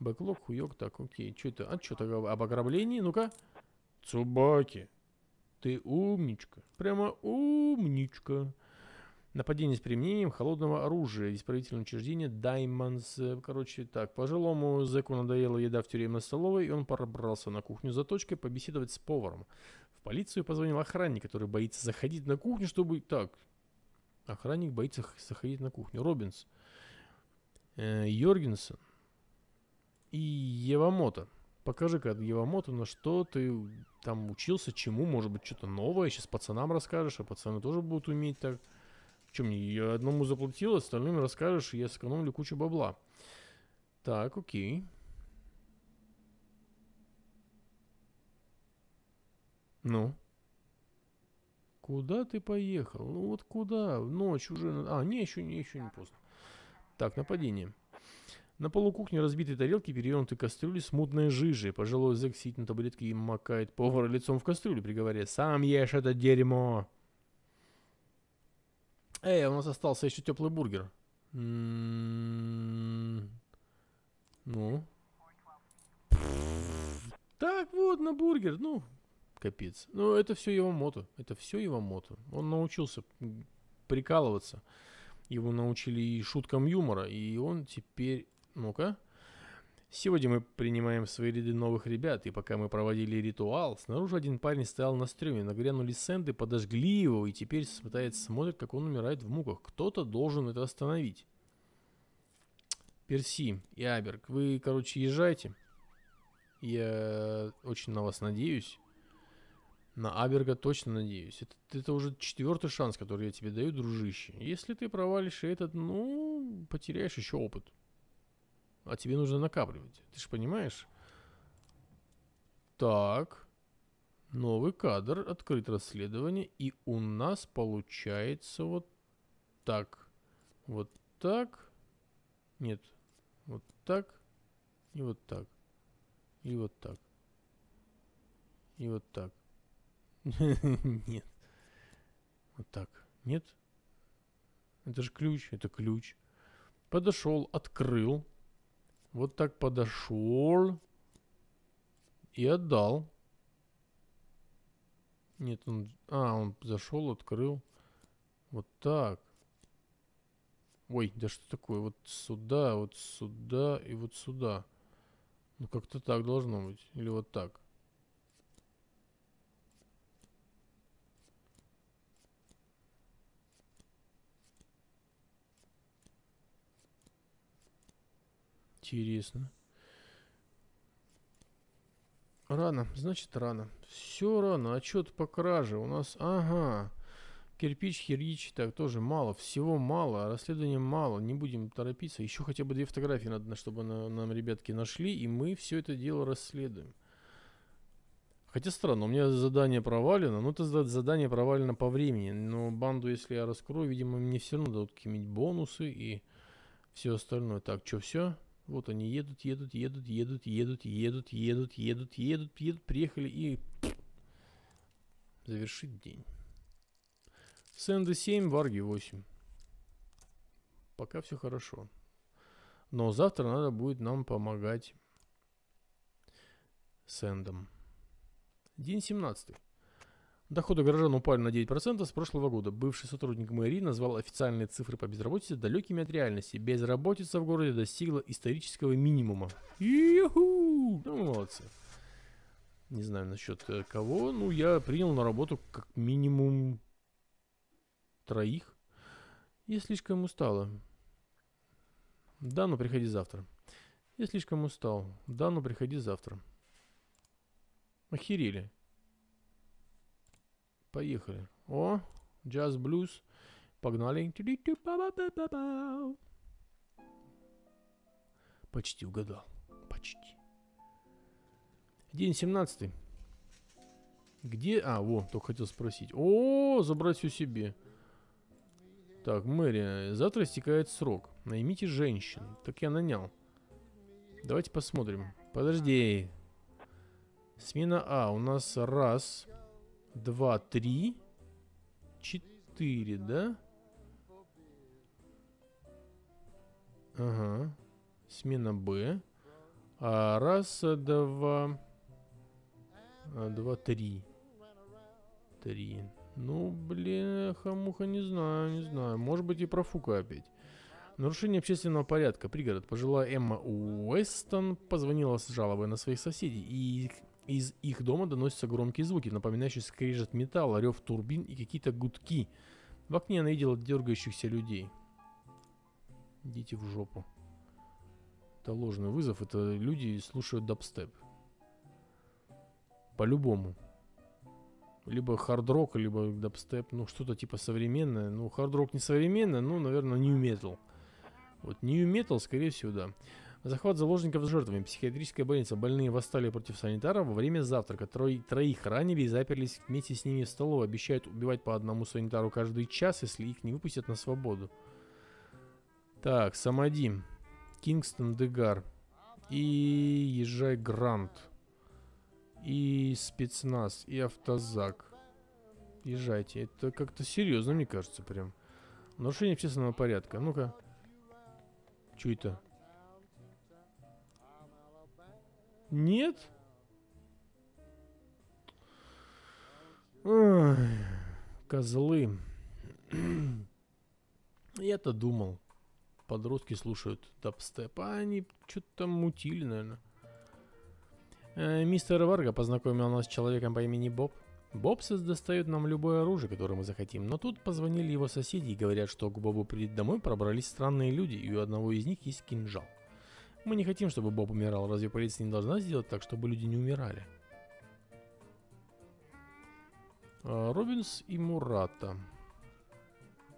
Бэклог, хуёк, так, окей. Что это? А что то об ограблении? Ну-ка. Цубаки. Ты умничка. Прямо умничка. Нападение с применением холодного оружия. Исправительное учреждение Даймонс. Короче, так, пожилому зэку надоела еда в тюремной столовой, и он пробрался на кухню за точкой побеседовать с поваром. В полицию позвонил охранник, который боится заходить на кухню, чтобы... Так, Охранник боится заходить на кухню. Робинс, э, Йоргенсен и Евамота. Покажи-ка Евамота на что ты там учился, чему, может быть, что-то новое. Сейчас пацанам расскажешь, а пацаны тоже будут уметь так. Чем мне одному заплатил, остальным расскажешь, и я сэкономлю кучу бабла. Так, окей. Ну. Куда ты поехал? Ну вот куда? В Ночь уже... А, не, еще не, еще не поздно. Так, нападение. На полу кухни разбитые тарелки, перевернутые кастрюли с мутной жижей. Пожилой зэк сидит на табуретке и макает повара лицом в кастрюлю, приговоря «Сам ешь это дерьмо!» Эй, а у нас остался еще теплый бургер. Ну? Так вот, на бургер, ну, Капец. Ну, это все его мото. Это все его мото. Он научился прикалываться. Его научили и шуткам юмора. И он теперь... Ну-ка. Сегодня мы принимаем в свои ряды новых ребят, и пока мы проводили ритуал, снаружи один парень стоял на стреме, нагрянули сэнды, подожгли его, и теперь пытается смотрит, как он умирает в муках. Кто-то должен это остановить. Перси и Аберг, вы, короче, езжайте. Я очень на вас надеюсь. На Аберга точно надеюсь. Это, это уже четвертый шанс, который я тебе даю, дружище. Если ты провалишь этот, ну, потеряешь еще опыт. А тебе нужно накапливать. Ты же понимаешь? Так. Новый кадр. Открыт расследование. И у нас получается вот так. Вот так. Нет. Вот так. И вот так. И вот так. И вот так. [laughs] Нет. Вот так. Нет? Это же ключ, это ключ. Подошел, открыл. Вот так подошел. И отдал. Нет, он... А, он зашел, открыл. Вот так. Ой, да что такое? Вот сюда, вот сюда и вот сюда. Ну, как-то так должно быть. Или вот так. Интересно. Рано, значит рано. Все рано. Отчет по краже у нас... Ага. Кирпич, хирич, так тоже мало. Всего мало, а расследования мало. Не будем торопиться. Еще хотя бы две фотографии надо, чтобы на, нам ребятки нашли. И мы все это дело расследуем. Хотя странно, у меня задание провалено. Но ну, это задание провалено по времени. Но банду, если я раскрою, видимо, мне все равно дадут какие-нибудь бонусы и все остальное. Так, что Все. Вот они едут, едут, едут, едут, едут, едут, едут, едут, едут, едут, приехали и завершить день. Сенды 7, варги 8. Пока все хорошо. Но завтра надо будет нам помогать Сэндам. День 17. Доходы горожан упали на 9% с прошлого года. Бывший сотрудник мэрии назвал официальные цифры по безработице далекими от реальности. Безработица в городе достигла исторического минимума. Юху! Ну, молодцы. Не знаю насчет э, кого, ну я принял на работу как минимум троих. Я слишком устала. Да, но приходи завтра. Я слишком устал. Да, но приходи завтра. Охерели. Поехали. О, джаз, блюз. Погнали. Почти угадал. Почти. День 17. Где? А, во, только хотел спросить. О, забрать все себе. Так, мэрия. Завтра истекает срок. Наймите женщин. Так я нанял. Давайте посмотрим. Подожди. Смена А. У нас раз два, три, четыре, да? Ага. Смена Б. А, раз, два, а, два, три. Три. Ну, блин, хамуха, не знаю, не знаю. Может быть и профука опять. Нарушение общественного порядка. Пригород. Пожила Эмма Уэстон позвонила с жалобой на своих соседей и из их дома доносятся громкие звуки, напоминающие скрежет металла, рев турбин и какие-то гудки. В окне она видела дергающихся людей. Идите в жопу. Это ложный вызов, это люди слушают дабстеп. По-любому. Либо хардрок, либо дабстеп, ну что-то типа современное. Ну, хардрок не современное, ну, наверное, нью-метал. Вот нью-метал, скорее всего, да. Захват заложников с жертвами. Психиатрическая больница. Больные восстали против санитара во время завтрака. Трой, троих ранили и заперлись вместе с ними в столовой. Обещают убивать по одному санитару каждый час, если их не выпустят на свободу. Так, Самадим. Кингстон Дегар. И Езжай Грант. И спецназ, и автозак. Езжайте. Это как-то серьезно, мне кажется, прям. Нарушение общественного порядка. Ну-ка. Чё это? Нет? Ой, козлы. Я-то думал. Подростки слушают дабстеп. А они что-то там мутили, наверное. Э, мистер Варга познакомил нас с человеком по имени Боб. Бобсес достает нам любое оружие, которое мы захотим, но тут позвонили его соседи и говорят, что к Бобу придет домой пробрались странные люди, и у одного из них есть кинжал. Мы не хотим, чтобы Боб умирал. Разве полиция не должна сделать так, чтобы люди не умирали? А, Робинс и Мурата.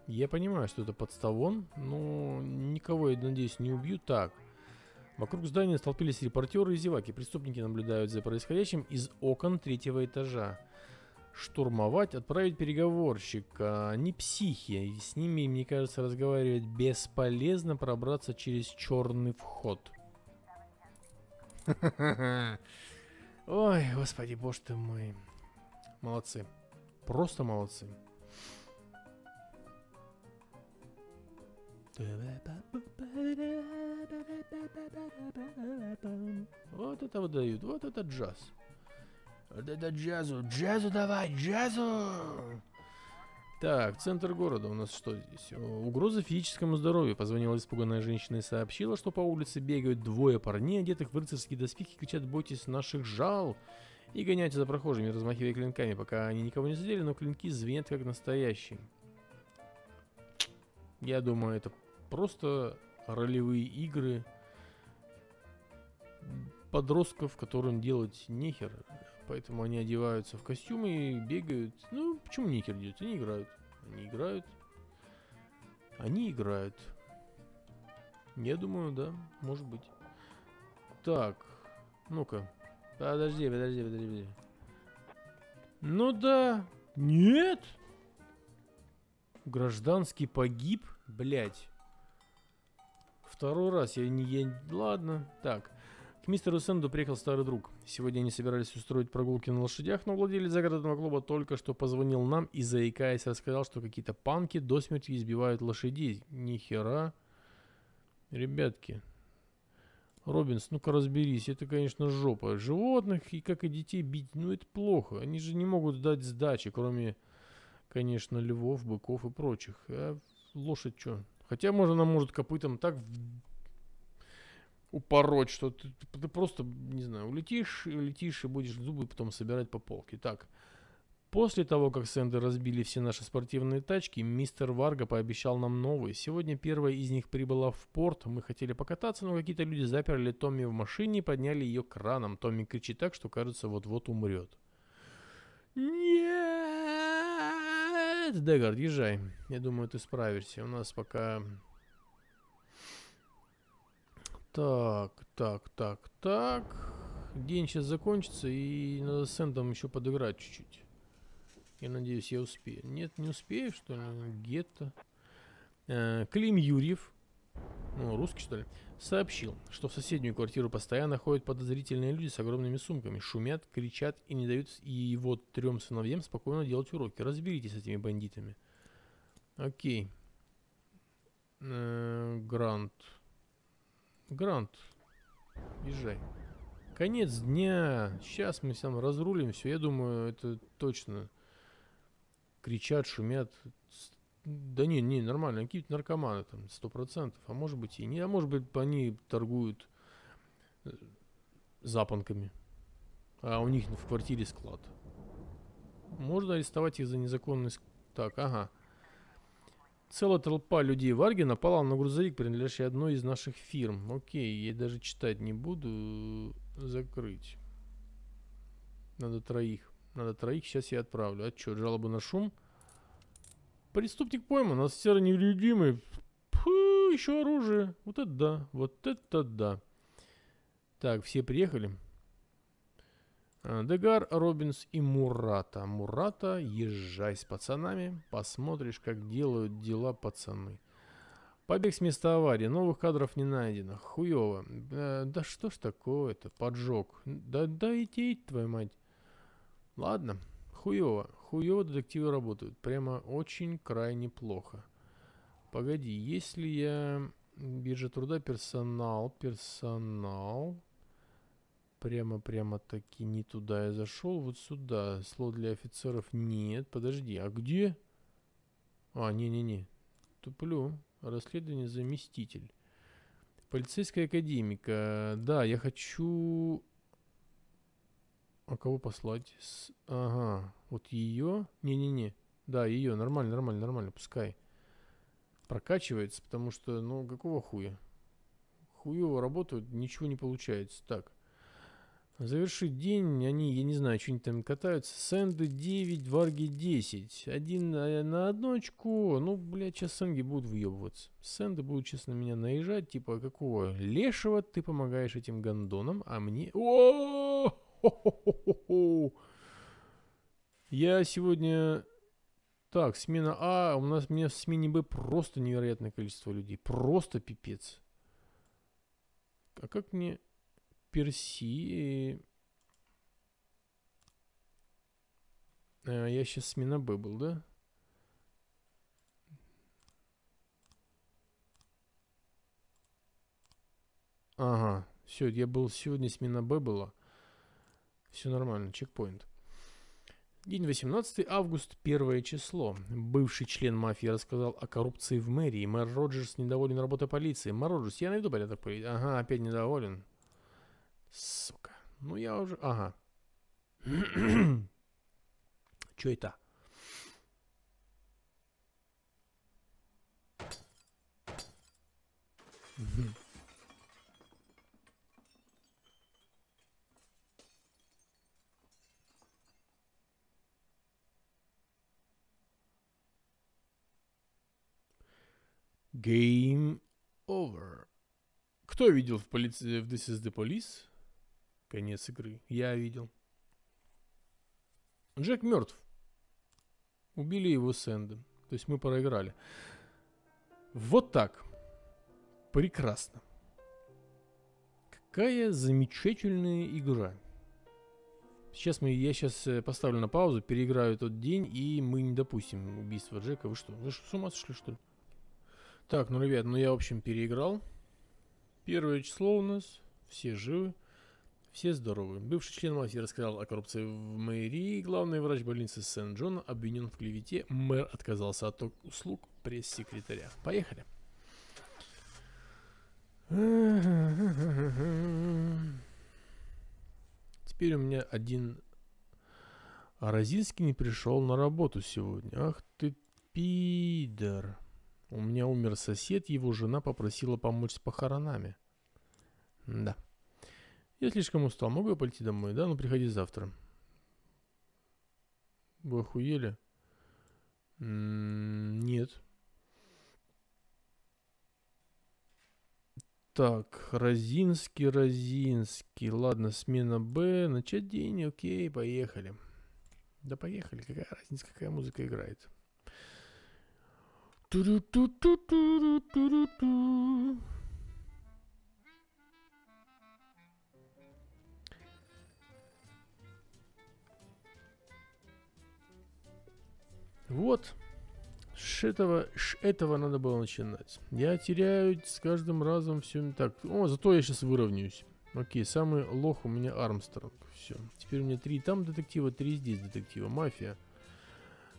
Я понимаю, что это подставон, но никого, я надеюсь, не убью так. Вокруг здания столпились репортеры и зеваки. Преступники наблюдают за происходящим из окон третьего этажа. Штурмовать, отправить переговорщика. Они психи. С ними, мне кажется, разговаривать бесполезно пробраться через черный вход. [laughs] Ой, господи, боже ты мой. Молодцы. Просто молодцы. Вот это вот дают, вот это джаз. Вот это джазу, джазу давай, джазу! Так, центр города у нас что здесь? Э, угроза физическому здоровью. Позвонила испуганная женщина и сообщила, что по улице бегают двое парней, одетых в рыцарские доспехи, кричат «Бойтесь наших жал!» и гоняются за прохожими, размахивая клинками, пока они никого не задели, но клинки звенят как настоящие. Я думаю, это просто ролевые игры подростков, которым делать нехер поэтому они одеваются в костюмы, и бегают. Ну, почему никер идет? Они играют. Они играют. Они играют. Я думаю, да, может быть. Так, ну-ка. Подожди, подожди, подожди, подожди. Ну да. Нет! Гражданский погиб? Блять. Второй раз я не... Я... Ладно. Так. К мистеру Сэнду приехал старый друг. Сегодня они собирались устроить прогулки на лошадях, но владелец загородного клуба только что позвонил нам и, заикаясь, рассказал, что какие-то панки до смерти избивают лошадей. Нихера. Ребятки. Робинс, ну-ка разберись, это, конечно, жопа. Животных и как и детей бить, ну это плохо. Они же не могут дать сдачи, кроме, конечно, львов, быков и прочих. А лошадь что? Хотя может, она может копытом так упороть, что ты, типа, ты просто, не знаю, улетишь, улетишь и будешь зубы потом собирать по полке. Так, после того, как Сэнды разбили все наши спортивные тачки, мистер Варга пообещал нам новые. Сегодня первая из них прибыла в порт. Мы хотели покататься, но какие-то люди заперли Томми в машине и подняли ее краном. Томми кричит так, что кажется, вот-вот умрет. Нет, Дегард, езжай. Я думаю, ты справишься. У нас пока так, так, так, так. День сейчас закончится, и надо с Эндом еще подыграть чуть-чуть. Я надеюсь, я успею. Нет, не успею, что ли? Гетто. Э, Клим Юрьев, ну, русский, что ли, сообщил, что в соседнюю квартиру постоянно ходят подозрительные люди с огромными сумками, шумят, кричат и не дают и его трем сыновьям спокойно делать уроки. Разберитесь с этими бандитами. Окей. Э, Грант. Грант, езжай. Конец дня. Сейчас мы сам разрулим все. Я думаю, это точно. Кричат, шумят. Да не, не, нормально. Какие-то наркоманы там, сто процентов. А может быть и не. А может быть они торгуют э, запонками. А у них в квартире склад. Можно арестовать их за незаконный... Так, ага. Целая толпа людей в арге напала на грузовик, принадлежащий одной из наших фирм. Окей, я даже читать не буду. Закрыть. Надо троих. Надо троих, сейчас я отправлю. А что, жалобы на шум. Преступник пойман, нас серо невредимый. Фу, еще оружие. Вот это да, вот это да. Так, все приехали. Э, Дегар, Робинс и Мурата. Мурата, езжай с пацанами, посмотришь, как делают дела пацаны. Побег с места аварии, новых кадров не найдено, Хуево. Э, да что ж такое-то, поджог. Да, да идти, твою мать. Ладно, Хуево. Хуево детективы работают, прямо очень крайне плохо. Погоди, если я... Биржа труда, персонал, персонал... Прямо-прямо-таки не туда я зашел. Вот сюда. Слот для офицеров нет. Подожди, а где? А, не-не-не. Туплю. Расследование заместитель. Полицейская академика. Да, я хочу... А кого послать? С... Ага, вот ее. Не-не-не. Да, ее. Нормально, нормально, нормально. Пускай прокачивается, потому что, ну, какого хуя? Хуево работают, ничего не получается. Так. Завершить день, они, я не знаю, что они там катаются. Сэнды 9, варги 10. Один э, на, на одну Ну, блядь, сейчас сэнги будут въебываться. Сэнды будут, честно, меня наезжать. Типа, какого лешего ты помогаешь этим гандонам, а мне... о Я сегодня... Так, смена А, у нас у меня в смене Б просто невероятное количество людей. Просто пипец. А как мне... Перси. Э, я сейчас с Мина был, да? Ага, все, я был сегодня с Мина было. Все нормально, чекпоинт. День 18 август, первое число. Бывший член мафии рассказал о коррупции в мэрии. Мэр Роджерс недоволен работой полиции. Мэр Роджерс, я наведу порядок. Ага, опять недоволен. Сука. Ну я уже... Ага. [clears throat] Че это? Game over. Кто видел в, полиции в This is the Police? Конец игры. Я видел. Джек мертв. Убили его Сэндом. То есть мы проиграли. Вот так. Прекрасно. Какая замечательная игра. Сейчас мы, я сейчас э, поставлю на паузу, переиграю тот день, и мы не допустим убийства Джека. Вы что, вы что, с ума сошли, что ли? Так, ну, ребят, ну я, в общем, переиграл. Первое число у нас, все живы. Все здоровы. Бывший член мафии рассказал о коррупции в мэрии. Главный врач больницы Сент-Джона обвинен в клевете. Мэр отказался от услуг пресс-секретаря. Поехали. Теперь у меня один Розинский не пришел на работу сегодня. Ах ты пидор. У меня умер сосед, его жена попросила помочь с похоронами. Да. Я слишком устал. Могу я пойти домой? Да, ну приходи завтра. Вы охуели? М м-м, -м нет. Так, Розинский, Розинский. Ладно, смена Б. Начать день, окей, поехали. Да поехали, какая разница, какая музыка играет. Ту-ру-ту-ту-ту-ру-ту-ру-ту. Вот. С этого, с этого надо было начинать. Я теряю с каждым разом все так. О, зато я сейчас выровняюсь. Окей, самый лох у меня Армстронг. Все. Теперь у меня три там детектива, три здесь детектива. Мафия.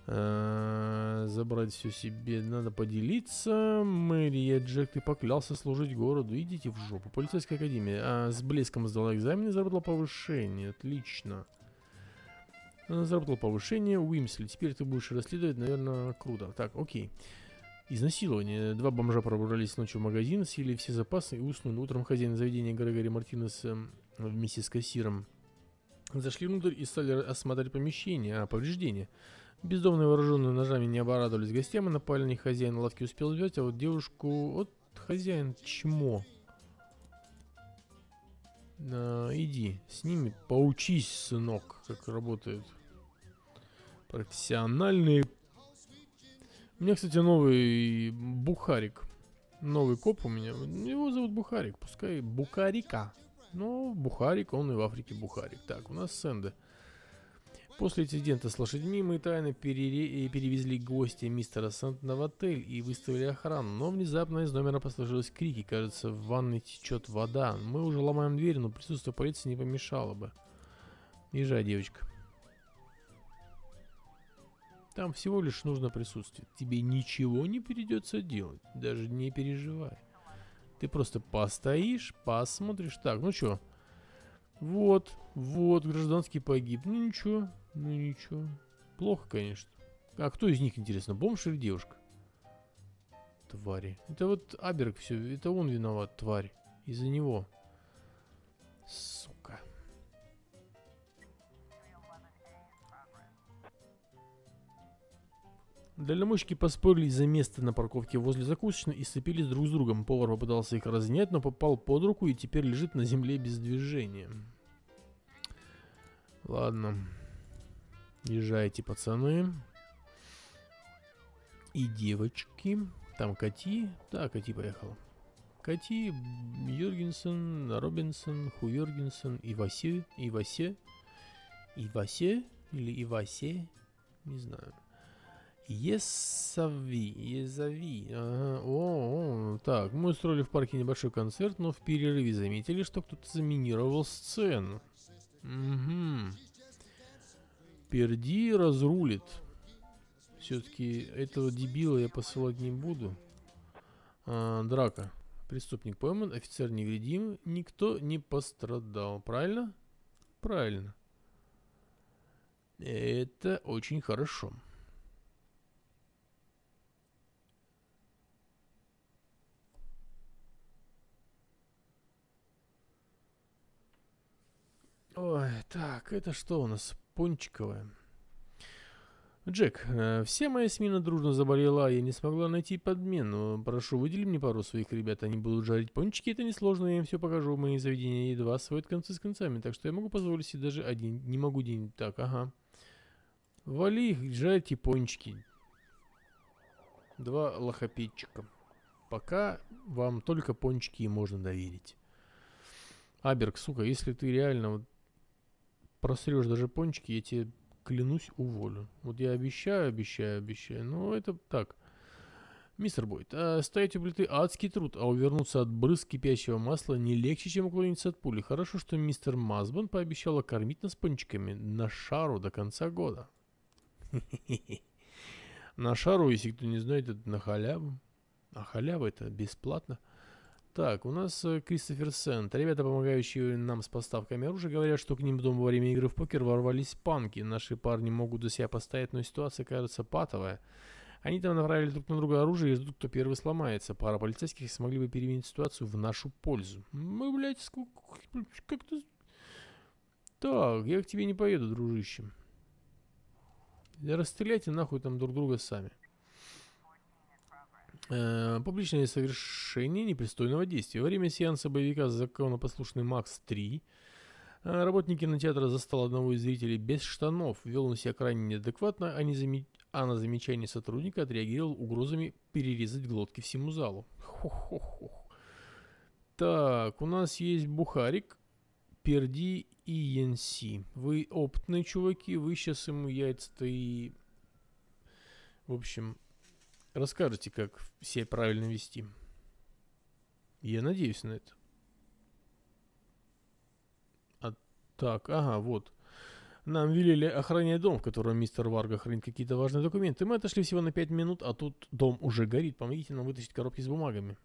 А -а -а, забрать все себе надо поделиться. Мэрия Джек, ты поклялся служить городу. Идите в жопу. Полицейская академия. А, с блеском сдала экзамен и заработала повышение. Отлично. Заработал повышение. Уимсли, теперь ты будешь расследовать, наверное, круто. Так, окей. Изнасилование. Два бомжа пробрались ночью в магазин, съели все запасы и уснули. Утром хозяин заведения Грегори Мартинес эм, вместе с кассиром зашли внутрь и стали осматривать помещение, а повреждения. Бездомные вооруженные ножами не оборадовались гостям и напали на них хозяин лавки успел взять, а вот девушку... Вот хозяин чмо. А, иди, с ними поучись, сынок, как работает. Профессиональный. У меня, кстати, новый Бухарик. Новый коп у меня. Его зовут Бухарик. Пускай Бухарика. Но Бухарик, он и в Африке Бухарик. Так, у нас Сэнда. После инцидента с лошадьми мы тайно перере... Э, перевезли гостя мистера Сентна в отель и выставили охрану, но внезапно из номера послышались крики, кажется, в ванной течет вода. Мы уже ломаем дверь, но присутствие полиции не помешало бы. Езжай, девочка. Там всего лишь нужно присутствие. Тебе ничего не придется делать, даже не переживай. Ты просто постоишь, посмотришь. Так, ну что? Вот, вот, гражданский погиб. Ну ничего, ну ничего. Плохо, конечно. А кто из них, интересно, бомж или девушка? Твари. Это вот Аберг все, это он виноват, тварь. Из-за него. Дальномойщики поспорили за место на парковке возле закусочной и сцепились друг с другом. Повар попытался их разнять, но попал под руку и теперь лежит на земле без движения. Ладно. Езжайте, пацаны. И девочки. Там Кати. Да, Кати поехала. Кати, Юргенсен, Робинсон, Ху Хуюргенсен, Ивасе, Ивасе, Ивасе или Ивасе, не знаю. Есави, Езави, о, так, мы устроили в парке небольшой концерт, но в перерыве заметили, что кто-то заминировал сцену. Угу. Перди разрулит. Все-таки этого дебила я посылать не буду. А, драка. Преступник пойман, офицер невредим, никто не пострадал, правильно? Правильно. Это очень хорошо. Ой, так, это что у нас? Пончиковая. Джек, э, все моя смена дружно заболела, я не смогла найти подмену. Прошу, выдели мне пару своих ребят, они будут жарить пончики, это несложно, я им все покажу. Мои заведения едва сводят концы с концами, так что я могу позволить себе даже один. Не могу день. Так, ага. Вали их, жарьте пончики. Два лохопетчика. Пока вам только пончики можно доверить. Аберг, сука, если ты реально вот просрешь даже пончики, я тебе клянусь уволю. Вот я обещаю, обещаю, обещаю, но это так. Мистер Бойт, а стоять у плиты адский труд, а увернуться от брызг кипящего масла не легче, чем уклониться от пули. Хорошо, что мистер Мазбан пообещал кормить нас пончиками на шару до конца года. [laughs] На шару, если кто не знает, это на халяву. А халява это бесплатно. Так, у нас э, Кристофер Сент. Ребята, помогающие нам с поставками оружия, говорят, что к ним в дом во время игры в покер ворвались панки. Наши парни могут за себя постоять, но ситуация кажется патовая. Они там направили друг на друга оружие и ждут, кто первый сломается. Пара полицейских смогли бы переменить ситуацию в нашу пользу. Мы, блядь, сколько... как ты... Так, я к тебе не поеду, дружище. Расстреляйте нахуй там друг друга сами. Э, публичное совершение непристойного действия. Во время сеанса боевика «Законопослушный Макс-3» э, работник кинотеатра застал одного из зрителей без штанов. Вел он себя крайне неадекватно, а, не зам... а на замечание сотрудника отреагировал угрозами перерезать глотки всему залу. Хо-хо-хо. Так, у нас есть Бухарик, Перди и Янси Вы опытные чуваки, вы сейчас ему яйца-то и... В общем, Расскажете, как все правильно вести. Я надеюсь на это. А так, ага, вот. Нам велели охранять дом, в котором мистер Варга хранит какие-то важные документы. Мы отошли всего на 5 минут, а тут дом уже горит. Помогите нам вытащить коробки с бумагами.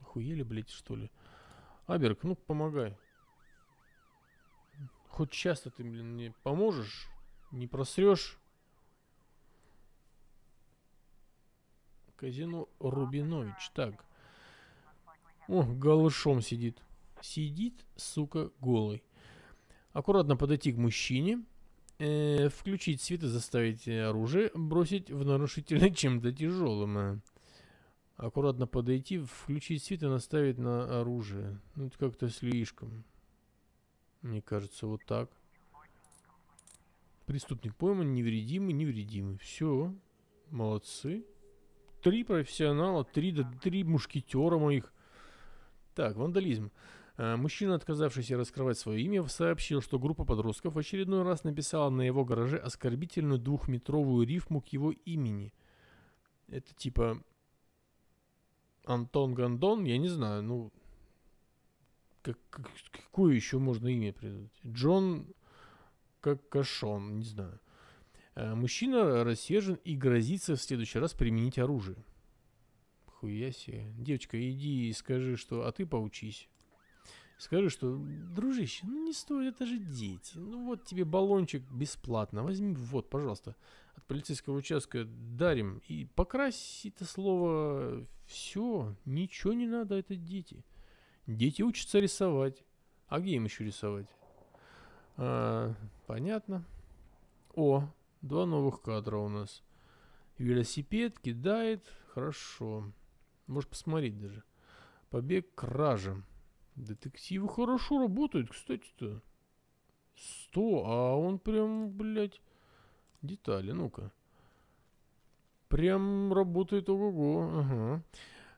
Охуели, блядь, что ли? Аберг, ну помогай. Хоть часто ты, блин, мне поможешь? Не просрешь? Казино Рубинович. Так. О, голышом сидит. Сидит, сука, голый. Аккуратно подойти к мужчине. Э, включить свет и заставить оружие бросить в нарушителя [laughs] чем-то тяжелым. Аккуратно подойти, включить свет и наставить на оружие. Ну, это как-то слишком. Мне кажется, вот так. Преступник пойман, невредимый, невредимый. Все. Молодцы три профессионала, три, три мушкетера моих. Так, вандализм. Э, мужчина, отказавшийся раскрывать свое имя, сообщил, что группа подростков в очередной раз написала на его гараже оскорбительную двухметровую рифму к его имени. Это типа Антон Гондон, я не знаю, ну... Как, как, какое еще можно имя придумать? Джон Какашон, не знаю. Э, мужчина рассержен и грозится в следующий раз применить оружие. Хуя себе. Девочка, иди и скажи, что... А ты поучись. Скажи, что, дружище, ну не стоит, это же дети. Ну вот тебе баллончик бесплатно, возьми, вот, пожалуйста, от полицейского участка дарим. И покрась это слово, все, ничего не надо, это дети. Дети учатся рисовать. А где им еще рисовать? А, понятно. О, Два новых кадра у нас. Велосипед кидает. Хорошо. Может посмотреть даже. Побег кража. Детективы хорошо работают, кстати-то. 100, а он прям, блядь, детали, ну-ка. Прям работает ого-го, ага.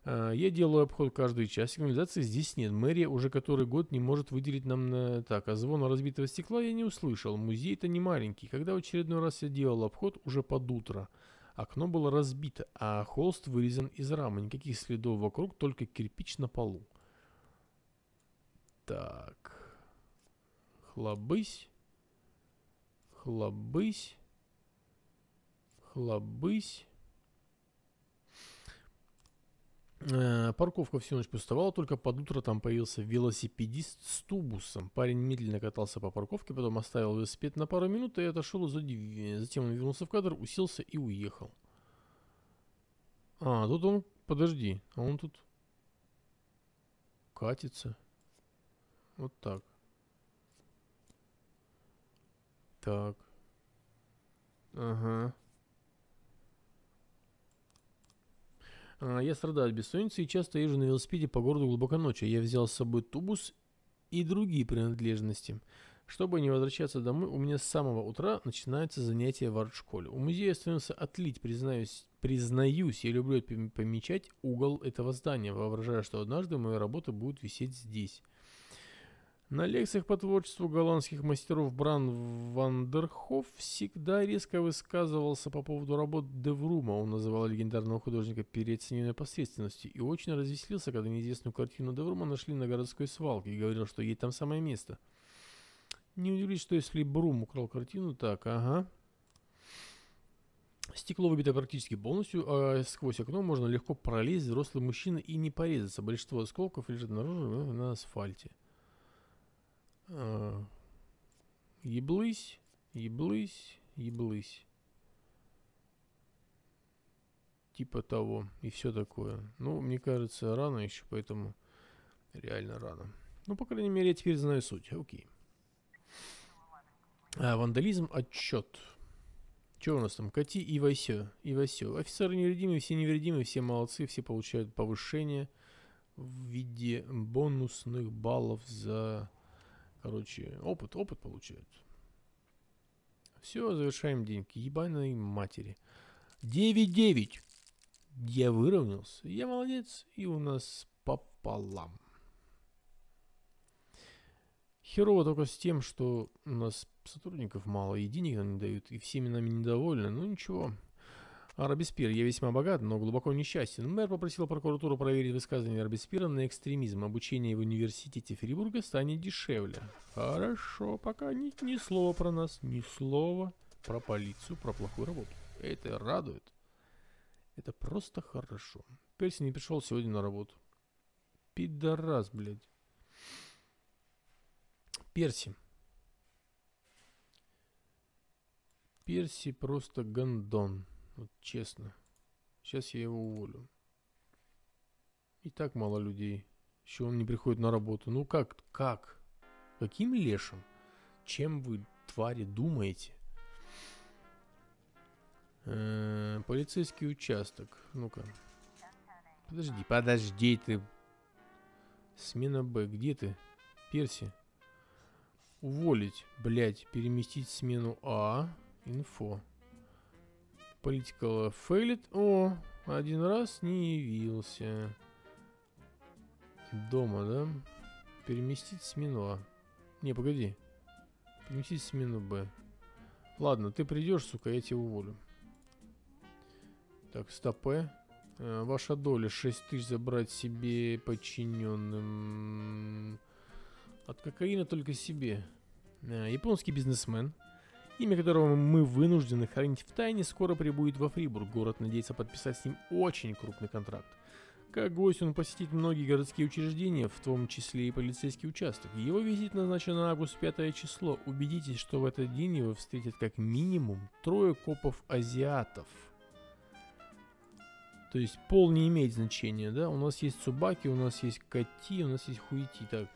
А, я делаю обход каждый час. Сигнализации здесь нет. Мэрия уже который год не может выделить нам на... Э, так, а звона разбитого стекла я не услышал. Музей-то не маленький. Когда в очередной раз я делал обход, уже под утро. Окно было разбито, а холст вырезан из рамы. Никаких следов вокруг, только кирпич на полу. Так. Хлобысь. Хлобысь. Хлобысь. Э, парковка всю ночь пустовала, только под утро там появился велосипедист с тубусом. Парень медленно катался по парковке, потом оставил велосипед на пару минут и отошел за Затем он вернулся в кадр, уселся и уехал. А, тут он... Подожди, а он тут... Катится. Вот так. Так. Ага. А, я страдаю от бессонницы и часто езжу на велосипеде по городу глубоко ночью. Я взял с собой тубус и другие принадлежности. Чтобы не возвращаться домой, у меня с самого утра начинается занятие в арт-школе. У музея остается отлить, признаюсь, признаюсь, я люблю помечать угол этого здания, воображая, что однажды моя работа будет висеть здесь. На лекциях по творчеству голландских мастеров Бран Вандерхоф всегда резко высказывался по поводу работ Деврума. Он называл легендарного художника переоцененной посредственностью и очень развеселился, когда неизвестную картину Деврума нашли на городской свалке и говорил, что ей там самое место. Не удивлюсь, что если Брум украл картину, так, ага. Стекло выбито практически полностью, а сквозь окно можно легко пролезть взрослый мужчина и не порезаться. Большинство осколков лежит наружу э, на асфальте. Э, еблысь, еблысь, еблысь. Типа того. И все такое. Ну, мне кажется, рано еще, поэтому реально рано. Ну, по крайней мере, я теперь знаю суть. Окей. А, вандализм, отчет. Что у нас там? Кати и Васё. И Васё. Офицеры невредимые, все невредимые, все молодцы, все получают повышение в виде бонусных баллов за Короче, опыт, опыт получают. Все, завершаем день. К ебаной матери. 9-9. Я выровнялся. Я молодец. И у нас пополам. Херово только с тем, что у нас сотрудников мало, и денег нам не дают, и всеми нами недовольны. Ну ничего. А я весьма богат, но глубоко несчастен. Мэр попросил прокуратуру проверить высказывание Робеспьера на экстремизм. Обучение в университете Фрибурга станет дешевле. Хорошо, пока ни, ни слова про нас, ни слова про полицию, про плохую работу. Это радует. Это просто хорошо. Перси не пришел сегодня на работу. Пидорас, блядь. Перси. Перси просто гандон. Вот честно. Сейчас я его уволю. И так мало людей. Еще он не приходит на работу. Ну как? Как? Каким лешим? Чем вы, твари, думаете? Э -э, полицейский участок. Ну-ка. Подожди, подожди ты. Смена Б. Где ты? Перси. Уволить, блять, переместить смену А. Инфо. Political фейлит. О, один раз не явился. Дома, да? Переместить смену. А. Не, погоди. Переместить смену Б. Ладно, ты придешь, сука, я тебя уволю. Так, стопе. Э. Э, ваша доля 6 тысяч забрать себе подчиненным. От кокаина только себе. Э, японский бизнесмен Имя которого мы вынуждены хранить в тайне, скоро прибудет во Фрибург. Город надеется подписать с ним очень крупный контракт. Как гость он посетит многие городские учреждения, в том числе и полицейский участок. Его визит назначен на август 5 число. Убедитесь, что в этот день его встретят как минимум трое копов-азиатов. То есть пол не имеет значения, да? У нас есть собаки, у нас есть коти, у нас есть Хуити. Так,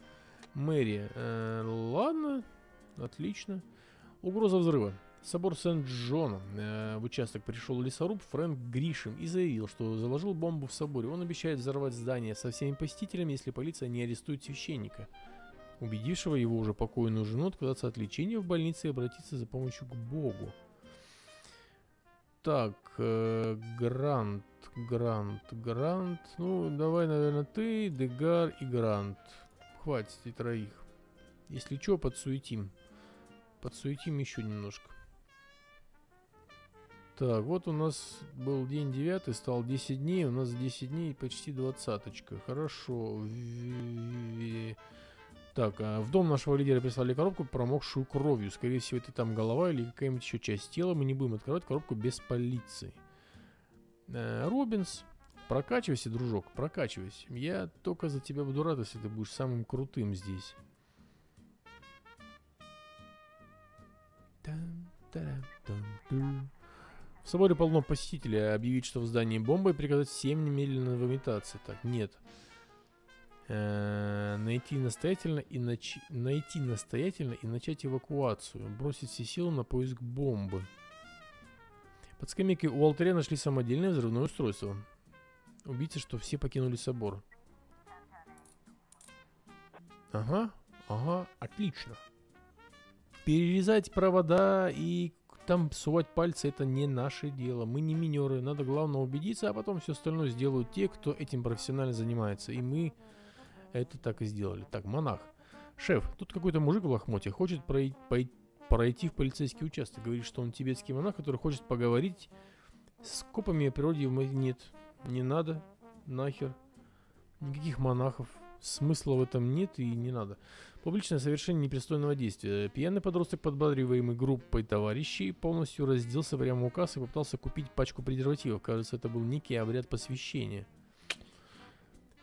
Мэри. Э, ладно, отлично. Отлично. Угроза взрыва. Собор Сент-Джон. Э, в участок пришел лесоруб Фрэнк Гришем и заявил, что заложил бомбу в соборе. Он обещает взорвать здание со всеми посетителями, если полиция не арестует священника, убедившего его уже покойную жену отказаться от лечения в больнице и обратиться за помощью к Богу. Так, э, Грант, Грант, Грант. Ну, давай, наверное, ты, Дегар и Грант. Хватит и троих. Если что, подсуетим подсуетим еще немножко. Так, вот у нас был день 9, стал 10 дней, у нас 10 дней почти двадцаточка. Хорошо. Так, а в дом нашего лидера прислали коробку, промокшую кровью. Скорее всего, это там голова или какая-нибудь еще часть тела. Мы не будем открывать коробку без полиции. Э, Робинс, прокачивайся, дружок, прокачивайся. Я только за тебя буду рад, если ты будешь самым крутым здесь. В соборе полно посетителей. А объявить, что в здании бомба и приказать всем немедленно выметаться. Так, нет. Э, найти настоятельно и нач... найти настоятельно и начать эвакуацию. Бросить все силы на поиск бомбы. Под скамейкой у алтаря нашли самодельное взрывное устройство. Убийцы, что все покинули собор. Ага, ага, отлично перерезать провода и там сувать пальцы это не наше дело. Мы не минеры, надо главное убедиться, а потом все остальное сделают те, кто этим профессионально занимается. И мы это так и сделали. Так, монах. Шеф, тут какой-то мужик в лохмоте хочет прой- пой- пройти в полицейский участок. Говорит, что он тибетский монах, который хочет поговорить с копами о природе. Нет, не надо, нахер. Никаких монахов Смысла в этом нет и не надо. Публичное совершение непристойного действия. Пьяный подросток, подбадриваемый группой товарищей, полностью разделся прямо у кассы и попытался купить пачку презервативов. Кажется, это был некий обряд посвящения.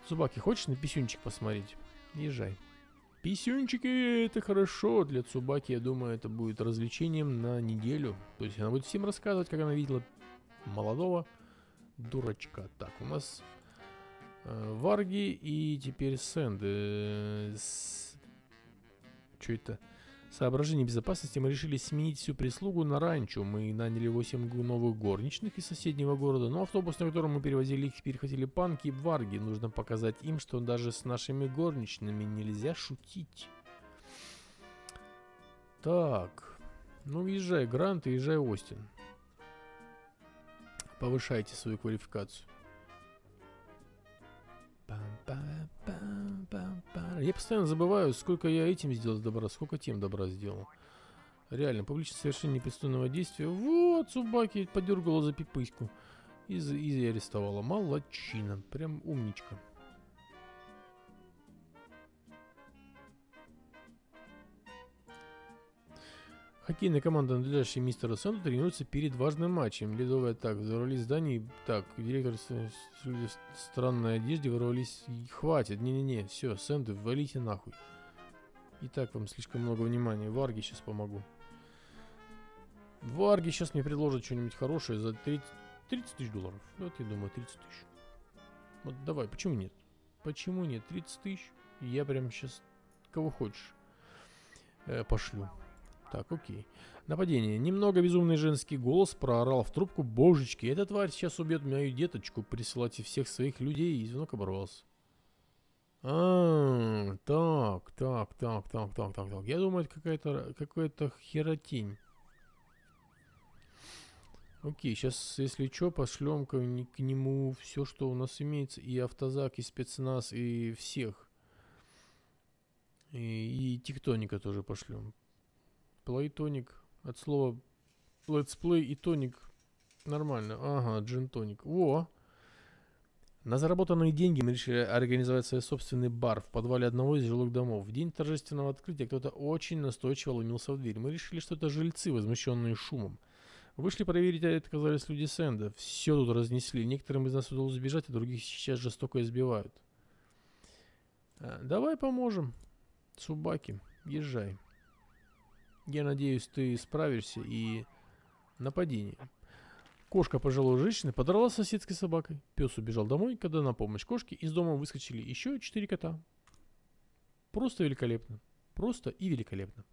Собаки, хочешь на писюнчик посмотреть? Езжай. Писюнчики, это хорошо. Для Цубаки, я думаю, это будет развлечением на неделю. То есть она будет всем рассказывать, как она видела молодого дурачка. Так, у нас Э, варги и теперь Сэнды. Э, что это? Соображение безопасности мы решили сменить всю прислугу на ранчо. Мы наняли 8 новых горничных из соседнего города, но ну, автобус, на котором мы перевозили их, перехватили панки и варги. Нужно показать им, что даже с нашими горничными нельзя шутить. Так. Ну, езжай, Грант, и езжай, Остин. Повышайте свою квалификацию. Я постоянно забываю, сколько я этим сделал добра, сколько тем добра сделал. Реально, публично совершение непредставленного действия. Вот, Субаки подергала за пипыську. И, и арестовала. Молодчина. Прям умничка. Хоккейная команда, надлежащая мистеру Сэнду, тренируется перед важным матчем. Ледовая так, взорвались здание. Так, директор с, с, люди в странной одежде ворвались. Хватит, не-не-не, все, Сэнду, валите нахуй. И так вам слишком много внимания. Варги сейчас помогу. Варги сейчас мне предложат что-нибудь хорошее за 30, 30 тысяч долларов. Вот я думаю, 30 тысяч. Вот давай, почему нет? Почему нет? 30 тысяч? Я прям сейчас кого хочешь э, пошлю. Так, окей. Нападение. Немного безумный женский голос проорал в трубку. Божечки, эта тварь сейчас убьет мою деточку. Присылайте всех своих людей. И звонок оборвался. А, так, так, так, так, так, так, так. Я думаю, это какая-то какая-то херотень. Окей, сейчас, если что, пошлем к, к нему все, что у нас имеется. И автозак, и спецназ, и всех. И, и тектоника тоже пошлем. Play тоник. От слова let's play и тоник. Нормально. Ага, джин тоник. Во! На заработанные деньги мы решили организовать свой собственный бар в подвале одного из жилых домов. В день торжественного открытия кто-то очень настойчиво ломился в дверь. Мы решили, что это жильцы, возмущенные шумом. Вышли проверить, а это оказались люди Сэнда. Все тут разнесли. Некоторым из нас удалось сбежать, а других сейчас жестоко избивают. А, давай поможем. Субаки, езжай. Я надеюсь, ты справишься и нападение. Кошка пожилой женщины подралась с соседской собакой. Пес убежал домой, когда на помощь кошке из дома выскочили еще четыре кота. Просто великолепно. Просто и великолепно.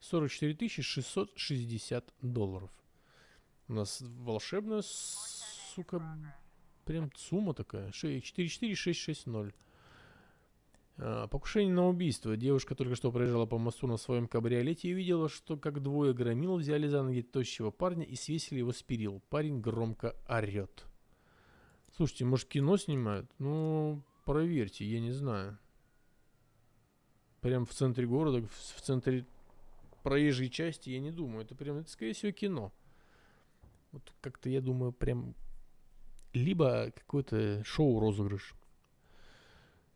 44 660 долларов. У нас волшебная, сука, прям сумма такая. 44660. А, покушение на убийство. Девушка только что проезжала по мосту на своем кабриолете и видела, что как двое громил взяли за ноги тощего парня и свесили его с перил. Парень громко орет. Слушайте, может кино снимают? Ну, проверьте, я не знаю. Прям в центре города, в, в центре проезжей части, я не думаю. Это прям, это скорее всего кино. Вот как-то я думаю, прям либо какое-то шоу-розыгрыш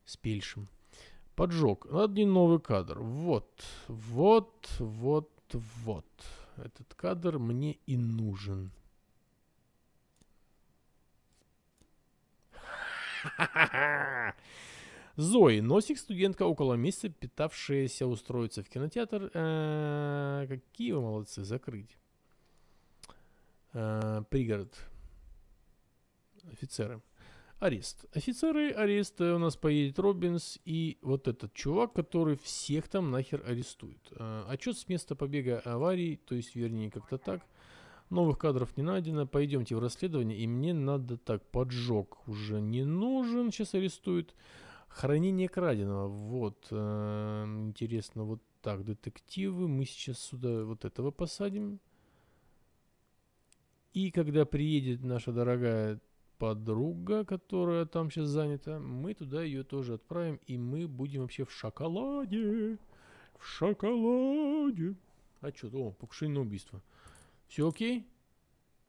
с Пельшем. Поджог. надо ну, не новый кадр. Вот, вот, вот, вот. Этот кадр мне и нужен. Зои. Носик, студентка, около месяца питавшаяся устроиться в кинотеатр. Э, какие вы молодцы, закрыть. Э, пригород. Офицеры. Арест. Офицеры, ареста э, У нас поедет Робинс и вот этот чувак, который всех там нахер арестует. Отчет э, а с места побега аварии, то есть вернее как-то так. Новых кадров не найдено. Пойдемте в расследование. И мне надо так, поджог уже не нужен. Сейчас арестуют. Хранение краденого. Вот. Эм, интересно, вот так. Детективы. Мы сейчас сюда вот этого посадим. И когда приедет наша дорогая подруга, которая там сейчас занята, мы туда ее тоже отправим, и мы будем вообще в шоколаде. В шоколаде. А что? О, покушение на убийство. Все окей?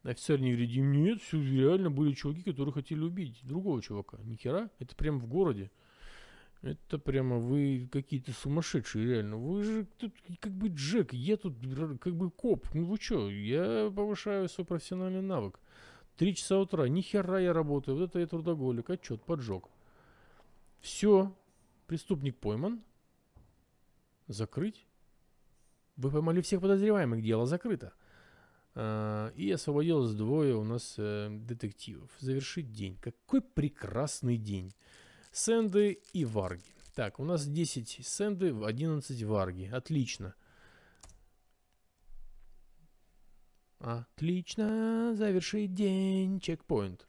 Офицер не невредим. Нет, все реально были чуваки, которые хотели убить другого чувака. Нихера. Это прям в городе. Это прямо вы какие-то сумасшедшие, реально. Вы же тут как бы Джек, я тут как бы коп. Ну вы что, я повышаю свой профессиональный навык. Три часа утра. Ни хера я работаю. Вот это я трудоголик. Отчет поджег. Все. Преступник пойман. Закрыть. Вы поймали всех подозреваемых. Дело закрыто. А, и освободилось двое у нас э, детективов. Завершить день. Какой прекрасный день. Сэнды и Варги. Так, у нас 10 сэнды, 11 варги. Отлично. Отлично, завершить день, чекпоинт.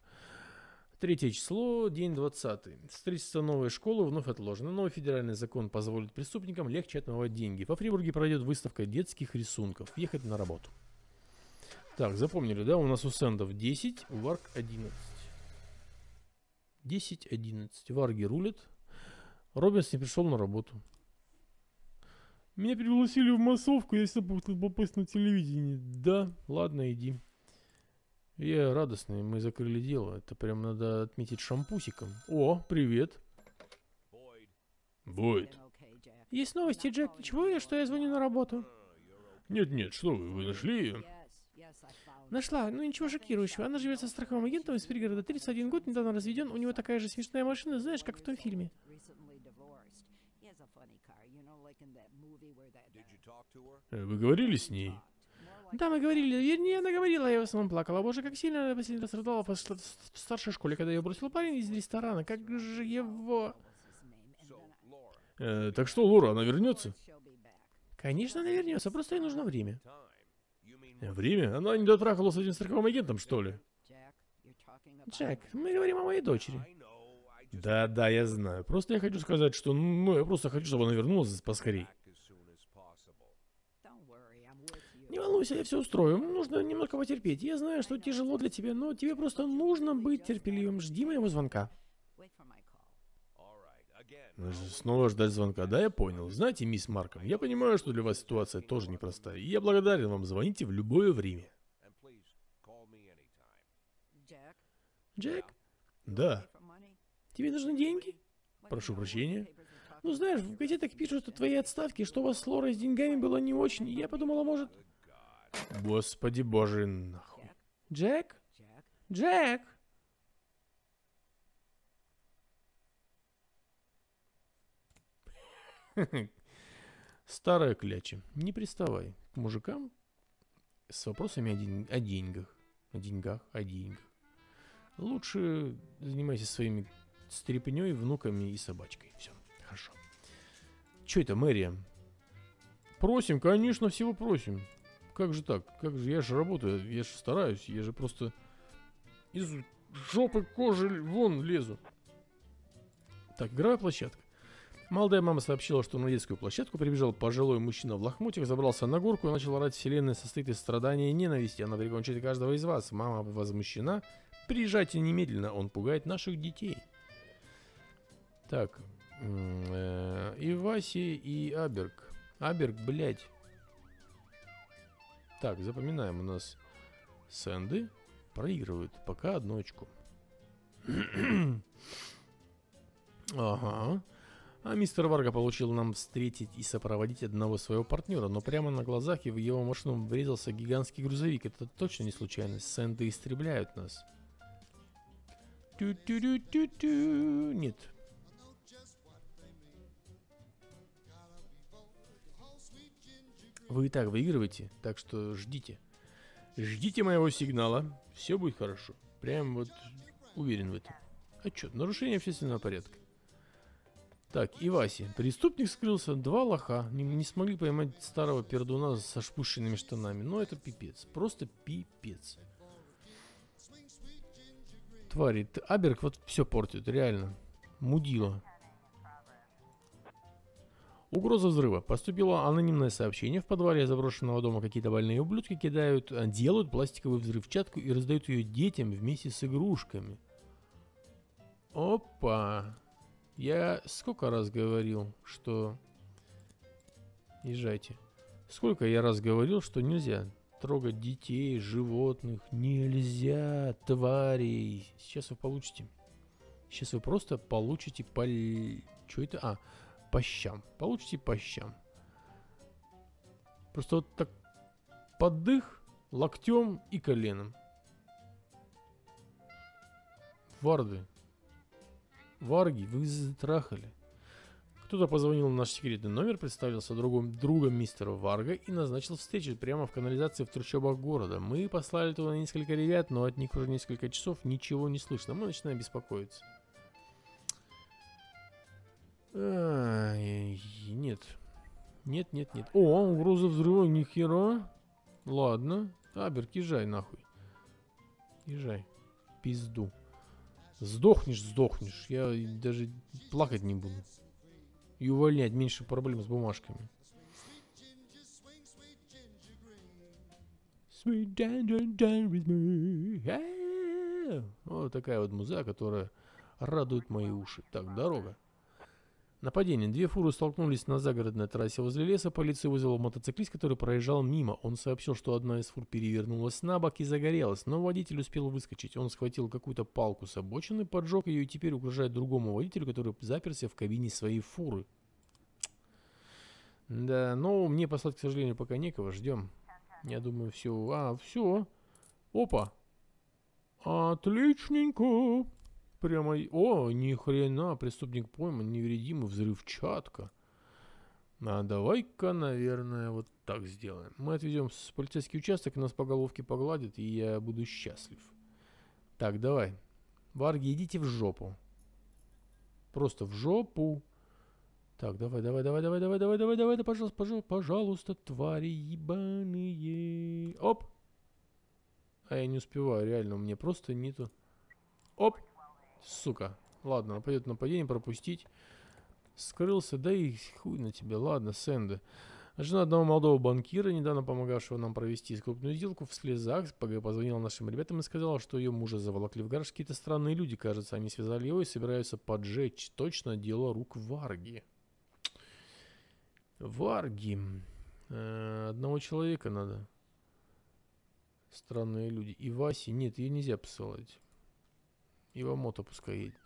Третье число, день 20. Строительство новой школы вновь отложено. Новый федеральный закон позволит преступникам легче отмывать деньги. Во Фрибурге пройдет выставка детских рисунков. Ехать на работу. Так, запомнили, да? У нас у сендов 10, у варг 11. 10-11. Варги рулят. Робинс не пришел на работу. Меня пригласили в массовку, я всегда попасть на телевидение. Да, ладно, иди. Я радостный, мы закрыли дело. Это прям надо отметить шампусиком. О, привет. Бойд. Есть новости, Джек. Ничего, я что я звоню на работу? Нет-нет, что вы, вы нашли ее? Нашла, ну ничего шокирующего. Она живет со страховым агентом из пригорода. 31 год, недавно разведен. У него такая же смешная машина, знаешь, как в том фильме. Uh, э, вы говорили с ней? Да, мы говорили. Вернее, она говорила, я в основном плакала. Боже, как сильно она последний раз рыдала в старшей школе, когда ее бросил парень из ресторана. Как же его... Э, так что, Лора, она вернется? Конечно, она вернется, просто ей нужно время. Э, время? Она не дотрахала с этим страховым агентом, что ли? Джек, мы говорим о моей дочери. Да, да, я знаю. Просто я хочу сказать, что... Ну, я просто хочу, чтобы она вернулась поскорее. Не волнуйся, я все устрою. Нужно немного потерпеть. Я знаю, что тяжело для тебя, но тебе просто нужно быть терпеливым. Жди моего звонка. Снова ждать звонка, да, я понял. Знаете, мисс Марком, я понимаю, что для вас ситуация тоже непростая, и я благодарен вам, звоните в любое время. Джек? Да. Тебе нужны деньги? Прошу прощения. Ну знаешь, в газетах пишут, что твои отставки, что у вас с Лорой с деньгами было не очень, и я подумала, может... Господи боже, нахуй. Джек? Джек? Старая кляча, не приставай к мужикам с вопросами о, день... о деньгах. О деньгах, о деньгах. Лучше занимайся своими стрепней, внуками и собачкой. Все, хорошо. Че это, мэрия? Просим, конечно, всего просим. Как же так? Как же? Я же работаю, я же стараюсь, я же просто из жопы кожи вон лезу. Так, игровая площадка. Молодая мама сообщила, что на детскую площадку прибежал пожилой мужчина в лохмотьях, забрался на горку и начал орать вселенная состоит из страдания и ненависти. Она прикончит каждого из вас. Мама возмущена. Приезжайте немедленно, он пугает наших детей. Так. Э, и Васи, и Аберг. Аберг, блядь. Так, запоминаем. У нас Сэнды проигрывают. Пока одну очку. [clears throat] ага. А мистер Варга получил нам встретить и сопроводить одного своего партнера, но прямо на глазах и в его машину врезался гигантский грузовик. Это точно не случайность. Сэнды истребляют нас. Тю-тю-тю-тю-тю. Нет, Вы и так выигрываете, так что ждите. Ждите моего сигнала, все будет хорошо. Прям вот уверен в этом. Отчет. Нарушение общественного порядка. Так, и Иваси. Преступник скрылся. Два лоха. Не, не смогли поймать старого пердуна со шпущенными штанами. Но ну, это пипец. Просто пипец. Твари. ты Аберг вот все портит. Реально. Мудила. Угроза взрыва. Поступило анонимное сообщение. В подвале заброшенного дома какие-то больные ублюдки кидают, э, делают пластиковую взрывчатку и раздают ее детям вместе с игрушками. Опа. Я сколько раз говорил, что... Езжайте. Сколько я раз говорил, что нельзя трогать детей, животных. Нельзя, тварей. Сейчас вы получите. Сейчас вы просто получите пол. Что это? А, по щам. Получите по щам. Просто вот так поддых локтем и коленом. Варды. Варги, вы затрахали. Кто-то позвонил на наш секретный номер, представился другом другом мистера Варга и назначил встречу прямо в канализации в трущобах города. Мы послали туда несколько ребят, но от них уже несколько часов ничего не слышно. Мы начинаем беспокоиться. А, нет. Нет, нет, нет. О, угроза взрыва, нихера. Ладно. Аберт, езжай нахуй. Езжай. Пизду. Сдохнешь, сдохнешь. Я даже плакать не буду. И увольнять меньше проблем с бумажками. Sweet э, э, э. Вот такая вот музыка, которая радует мои уши. Так, дорога. Нападение. Две фуры столкнулись на загородной трассе возле леса. Полиция вызвала мотоциклист, который проезжал мимо. Он сообщил, что одна из фур перевернулась на бок и загорелась, но водитель успел выскочить. Он схватил какую-то палку с обочины, поджег ее и теперь угрожает другому водителю, который заперся в кабине своей фуры. Да, но мне послать, к сожалению, пока некого. Ждем. Я думаю, все. А, все. Опа. Отличненько. Прямо, о, ни хрена, преступник пойман, невредимый, взрывчатка. А давай-ка, наверное, вот так сделаем. Мы отвезем в полицейский участок, нас по головке погладят, и я буду счастлив. Так, давай. Варги, идите в жопу. Просто в жопу. Так, давай, давай, давай, давай, давай, давай, давай, давай, да, пожалуйста, пожалуйста, пожалуйста, твари ебаные. Оп! А я не успеваю, реально, у меня просто нету... Оп! Сука. Ладно, пойдет нападение пропустить. Скрылся, да и хуй на тебе, Ладно, Сэнды. Жена одного молодого банкира, недавно помогавшего нам провести крупную сделку, в слезах позвонила нашим ребятам и сказала, что ее мужа заволокли в гараж какие-то странные люди, кажется. Они связали его и собираются поджечь. Точно дело рук Варги. Варги. Э, одного человека надо. Странные люди. И Васи. Нет, ее нельзя посылать. Ивамото пускай едет.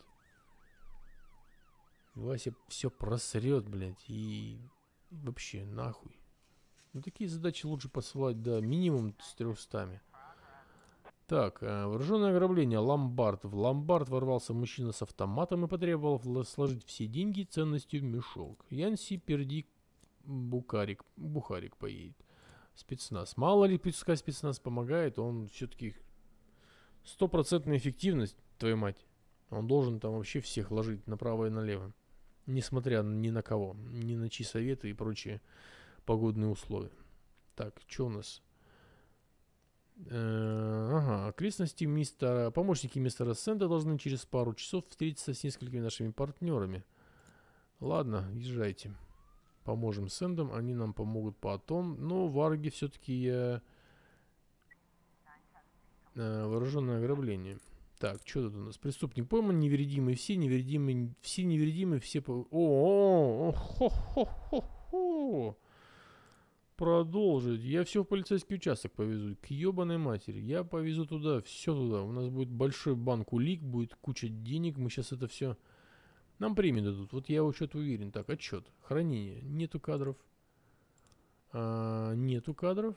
Вася все просрет, блядь, и... вообще нахуй. Ну такие задачи лучше посылать, да, минимум с 300. Так, э, вооруженное ограбление, ломбард. В ломбард ворвался мужчина с автоматом и потребовал сложить все деньги ценностью в мешок. Янси Пердик Букарик, Бухарик поедет. Спецназ. Мало ли, пускай спецназ помогает, он все-таки стопроцентная эффективность твою мать. Он должен там вообще всех ложить направо и налево. Несмотря ни на кого, ни на чьи советы и прочие погодные условия. Так, что у нас? Э, ага, окрестности мистера... Помощники мистера Сэнда должны через пару часов встретиться с несколькими нашими партнерами. Ладно, езжайте. Поможем Сэндам, они нам помогут потом. Но варги все-таки я... Э, Вооруженное ограбление. Так, что тут у нас? Преступник пойман, невредимый все, невредимые, все невредимые, все... По... О, -о, -о, хо хо хо хо Продолжить. Я все в полицейский участок повезу. К ебаной матери. Я повезу туда, все туда. У нас будет большой банк улик, будет куча денег. Мы сейчас это все... Нам премию дадут. Вот я учет уверен. Так, отчет. Хранение. Нету кадров. А, нету кадров.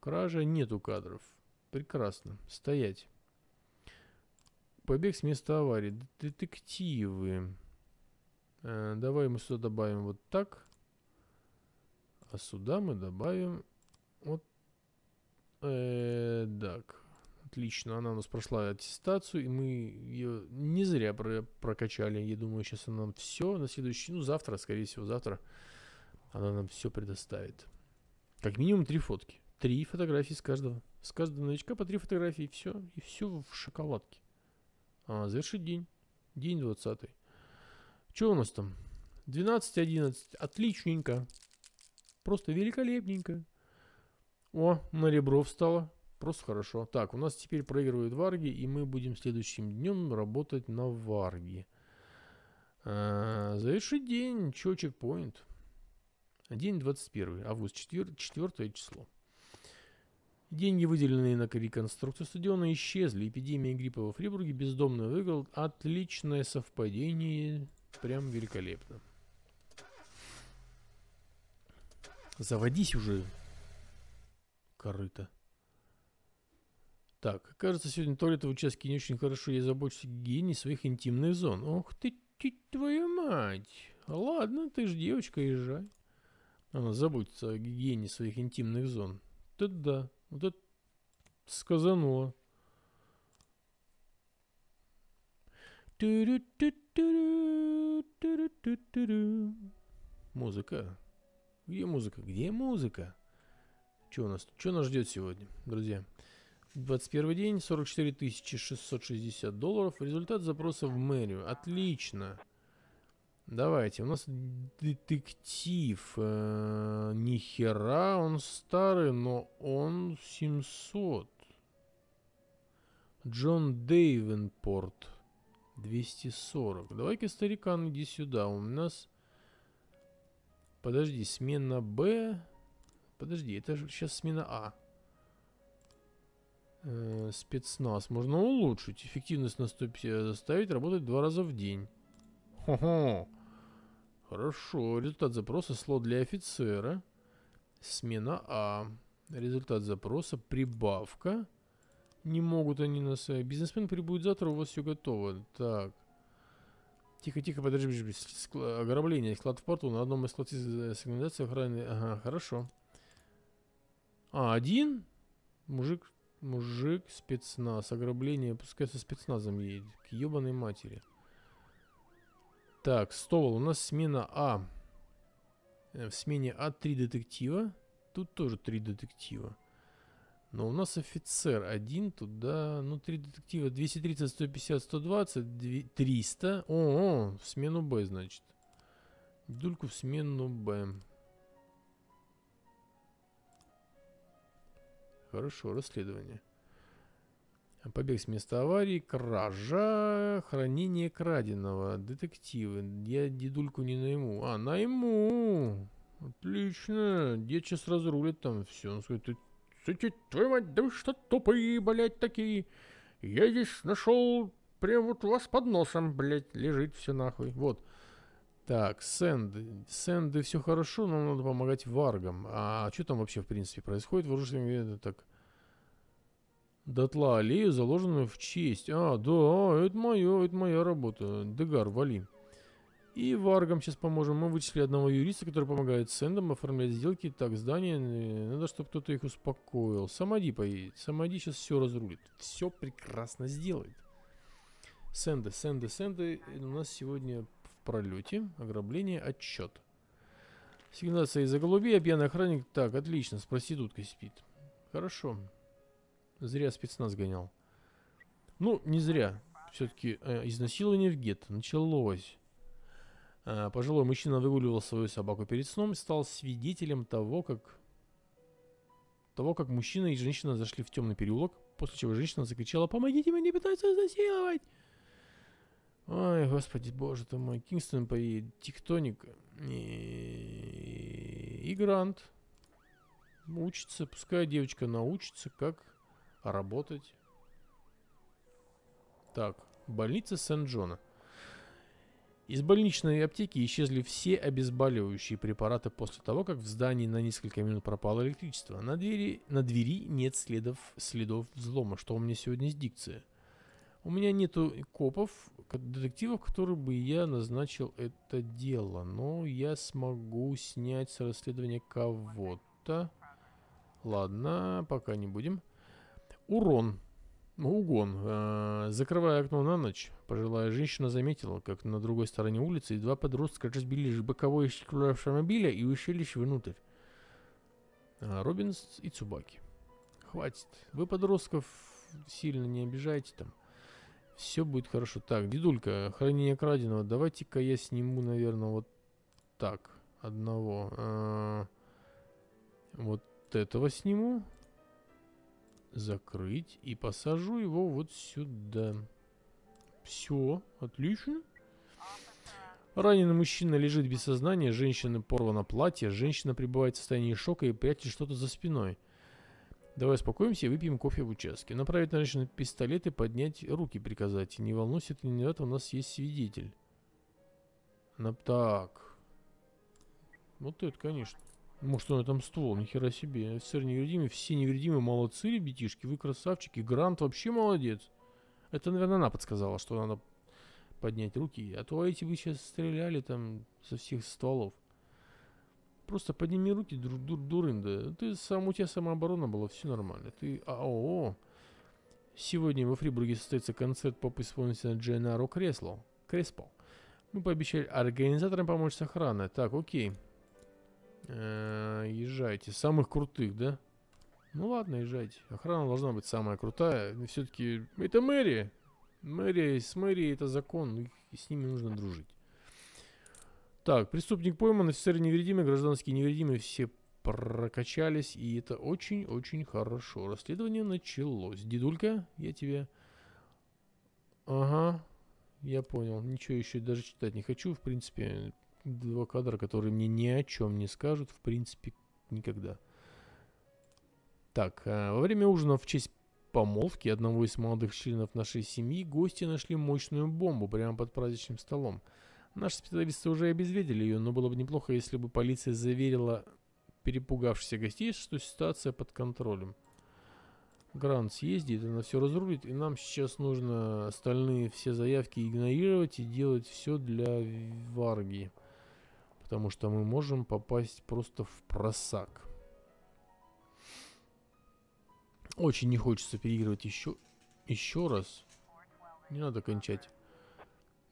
Кража. Нету кадров. Прекрасно. Стоять. Побег с места аварии. Детективы. Э, давай мы сюда добавим вот так. А сюда мы добавим вот э, так. Отлично, она у нас прошла аттестацию, и мы ее не зря про прокачали. Я думаю, сейчас она нам все на следующий, ну завтра, скорее всего, завтра она нам все предоставит. Как минимум три фотки. Три фотографии с каждого. С каждого новичка по три фотографии, и все. И все в шоколадке. А, завершить день. День 20. Что у нас там? 12-11. Отличненько. Просто великолепненько. О, на ребро встало. Просто хорошо. Так, у нас теперь проигрывают варги, и мы будем следующим днем работать на варги. А, завершить день. Чё, чекпоинт. День 21, август, 4, 4 число. Деньги, выделенные на реконструкцию стадиона, исчезли. Эпидемия гриппа во Фрибурге бездомный выиграл. Отличное совпадение. Прям великолепно. Заводись уже, корыто. Так, кажется, сегодня туалеты в участке не очень хорошо. Я забочусь о гигиене своих интимных зон. Ох ты, ты твою мать. Ладно, ты же девочка, езжай. Она заботится о гигиене своих интимных зон. Тут да. Вот это сказануло. Музыка. Где музыка? Где музыка? Что у нас? Что нас ждет сегодня, друзья? 21 день, 44 660 долларов. Результат запроса в мэрию. Отлично. Давайте, у нас детектив. Э, нихера, он старый, но он 700. Джон Дейвенпорт. 240. Давай-ка, старикан, иди сюда. У нас... Подожди, смена Б... Подожди, это же сейчас смена А. Э, спецназ. Можно улучшить. Эффективность на заставить работать два раза в день. Хо-хо. Хорошо. Результат запроса слот для офицера. Смена А. Результат запроса прибавка. Не могут они нас... Э, бизнесмен прибудет завтра, у вас все готово. Так. Тихо-тихо, подожди, подожди. Склад... ограбление, склад в порту, на одном из складов э, сигнализации охраны. Ага, хорошо. А, один? Мужик, мужик, спецназ, ограбление, пускай со спецназом едет, к ебаной матери. Так, Стовал, у нас смена А. Э, в смене А три детектива. Тут тоже три детектива. Но у нас офицер один, туда, ну, три детектива. 230, 150, 120, 300. О, -о, -о в смену Б, значит. Дульку в смену Б. Хорошо, расследование. Побег с места аварии, кража, хранение краденого, детективы. Я дедульку не найму. А, найму! Отлично. Дед сейчас разрулит там все. Он скажет, ты, ты, ты, твою мать, да вы что тупые, блядь, такие. Я здесь нашел прям вот у вас под носом, блядь, лежит все нахуй. Вот. Так, сенды. Сенды все хорошо, но надо помогать варгам. А что там вообще, в принципе, происходит? в Вооруженные э, так... Дотла аллею, заложенную в честь. А, да, это мое, это моя работа. Дегар, вали. И варгам сейчас поможем. Мы вычислили одного юриста, который помогает сендам оформлять сделки. Так, здание, э, надо, чтобы кто-то их успокоил. Самоди поедет. Самоди сейчас все разрулит. Все прекрасно сделает. Сенды, сенды, сенды. У нас сегодня в пролете ограбление, отчет. Сигнация из-за голубей, а пьяный охранник. Так, отлично, с проституткой спит. Хорошо. Зря спецназ гонял. Ну, не зря. Все-таки э, изнасилование в гетто началось. Э, пожилой мужчина выгуливал свою собаку перед сном и стал свидетелем того, как... Того, как мужчина и женщина зашли в темный переулок, после чего женщина закричала «Помогите, меня пытаются изнасиловать!» Ой, господи, боже ты мой, Кингстон поедет, Тектоник и Грант. Учится, пускай девочка научится, как работать. Так, больница Сент-Джона. Из больничной аптеки исчезли все обезболивающие препараты после того, как в здании на несколько минут пропало электричество. На двери, на двери нет следов, следов взлома. Что у меня сегодня с дикцией? У меня нету копов, детективов, которые бы я назначил это дело. Но я смогу снять с расследования кого-то. Ладно, пока не будем. Урон. Ну, угон. Э, закрывая окно на ночь, пожилая женщина заметила, как на другой стороне улицы два подростка разбили боковое стекло автомобиля и ущелищ внутрь. Э, Робинс и Цубаки. Хватит. Вы подростков сильно не обижайте там. Все будет хорошо. Так, дедулька, хранение краденого. Давайте-ка я сниму, наверное, вот так. Одного. Э, вот этого сниму закрыть и посажу его вот сюда. Все, отлично. Раненый мужчина лежит без сознания, женщина порвана платье, женщина пребывает в состоянии шока и прячет что-то за спиной. Давай успокоимся и выпьем кофе в участке. Направить на женщину пистолет и поднять руки приказать. Не волнуйся, это не это, у нас есть свидетель. На... Так. Вот это, конечно. Может, он ну, там ствол, нихера себе. СССР невредимый, все невредимы, молодцы, ребятишки, вы красавчики. Грант вообще молодец. Это, наверное, она подсказала, что надо поднять руки. А то эти вы сейчас стреляли там со всех стволов. Просто подними руки, дур дур дурында. Ты сам, у тебя самооборона была, все нормально. Ты АО. Сегодня во Фрибурге состоится концерт поп-исполнителя Джейнаро Кресло. Креспо. Мы пообещали организаторам помочь с охраной. Так, окей. Э, езжайте. Самых крутых, да? Ну ладно, езжайте. Охрана должна быть самая крутая. Ну, все-таки это мэрия. Мэрия, с мэрией это закон. Ну, и с ними нужно дружить. Так, преступник пойман, офицеры невредимы, гражданские невредимы, все прокачались, и это очень-очень хорошо. Расследование началось. Дедулька, я тебе... Ага, я понял. Ничего еще даже читать не хочу. В принципе, два кадра, которые мне ни о чем не скажут, в принципе, никогда. Так, э, во время ужина в честь помолвки одного из молодых членов нашей семьи гости нашли мощную бомбу прямо под праздничным столом. Наши специалисты уже обезвредили ее, но было бы неплохо, если бы полиция заверила перепугавшихся гостей, что ситуация под контролем. Грант съездит, она все разрулит, и нам сейчас нужно остальные все заявки игнорировать и делать все для Варги. Потому что мы можем попасть просто в просак. Очень не хочется переигрывать еще, еще раз. Не надо кончать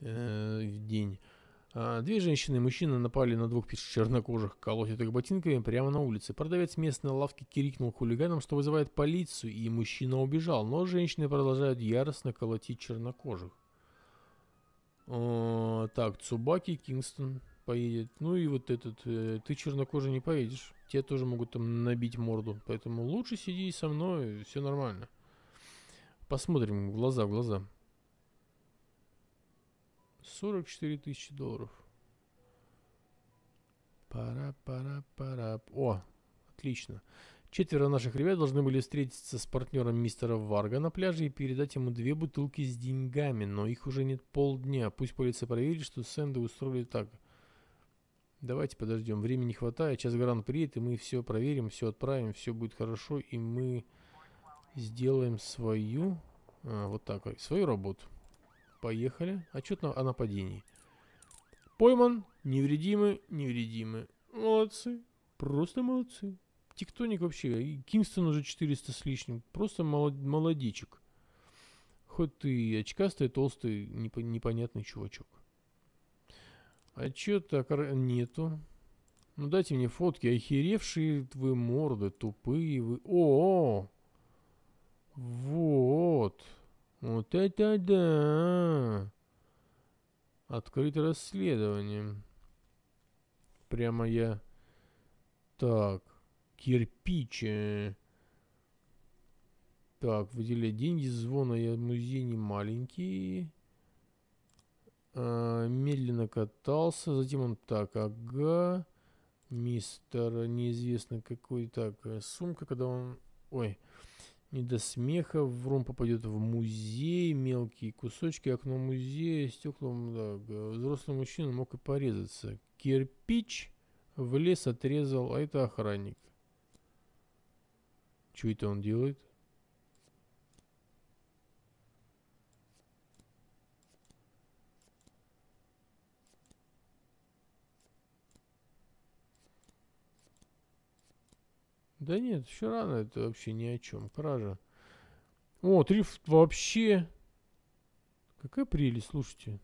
э, в день. А, две женщины и мужчина напали на двух чернокожих, колотят их ботинками прямо на улице. Продавец местной лавки крикнул хулиганам, что вызывает полицию, и мужчина убежал. Но женщины продолжают яростно колотить чернокожих. О, так, Цубаки, Кингстон поедет. Ну и вот этот, э, ты чернокожий не поедешь. Тебе тоже могут там набить морду. Поэтому лучше сиди со мной, все нормально. Посмотрим, глаза, в глаза. 44 тысячи долларов. Пара-пара-пара. О, отлично. Четверо наших ребят должны были встретиться с партнером мистера Варга на пляже и передать ему две бутылки с деньгами, но их уже нет полдня. Пусть полиция проверит, что Сэнды устроили так – Давайте подождем. Времени не хватает. Сейчас Гран приедет, и мы все проверим, все отправим, все будет хорошо. И мы сделаем свою... А, вот так. Свою работу. Поехали. Отчет на, о нападении. Пойман. Невредимы. Невредимы. Молодцы. Просто молодцы. Тектоник вообще. И Кингстон уже 400 с лишним. Просто молод, молодечек. Хоть ты очкастый, толстый, непонятный чувачок. А чё так нету? Ну дайте мне фотки. Охеревшие вы морды, тупые вы. О, -о, -о! Вот. Вот это да. Открыть расследование. Прямо я... Так. Кирпичи. Так, выделять деньги звона я музей не маленький. Э, медленно катался. Затем он так, ага. Мистер неизвестный какой. Так, э, сумка, когда он... Ой, не до смеха. Врум попадет в музей. Мелкие кусочки. Окно музея. Стеклом, да. Взрослый мужчина мог и порезаться. Кирпич в лес отрезал, а это охранник. что это он делает? Да нет, еще рано, это вообще ни о чем. Кража. О, трифт вообще. Какая прелесть, слушайте.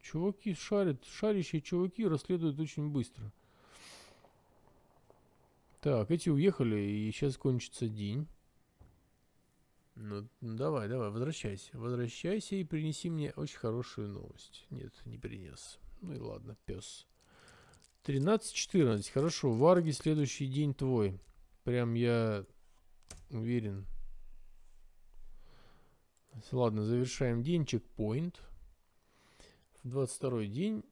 Чуваки шарят, шарящие чуваки расследуют очень быстро. Так, эти уехали, и сейчас кончится день. Ну, давай, давай, возвращайся. Возвращайся и принеси мне очень хорошую новость. Нет, не принес. Ну и ладно, пес. 13-14, хорошо. Варги, следующий день твой. Прям я уверен. Ладно, завершаем день. Чекпоинт. В 22 день.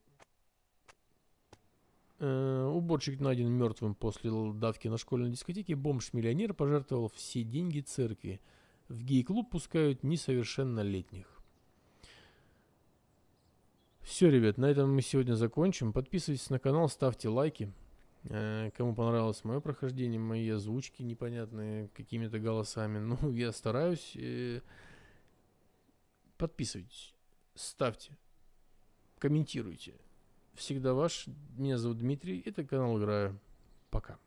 Э, уборщик найден мертвым после давки на школьной дискотеке. Бомж-миллионер пожертвовал все деньги церкви. В гей-клуб пускают несовершеннолетних. Все, ребят, на этом мы сегодня закончим. Подписывайтесь на канал, ставьте лайки. Э, кому понравилось мое прохождение, мои озвучки непонятные какими-то голосами. [laughs] Ну, я стараюсь. Э, подписывайтесь, ставьте, комментируйте. Всегда ваш. Меня зовут Дмитрий. Это канал Играю. Пока.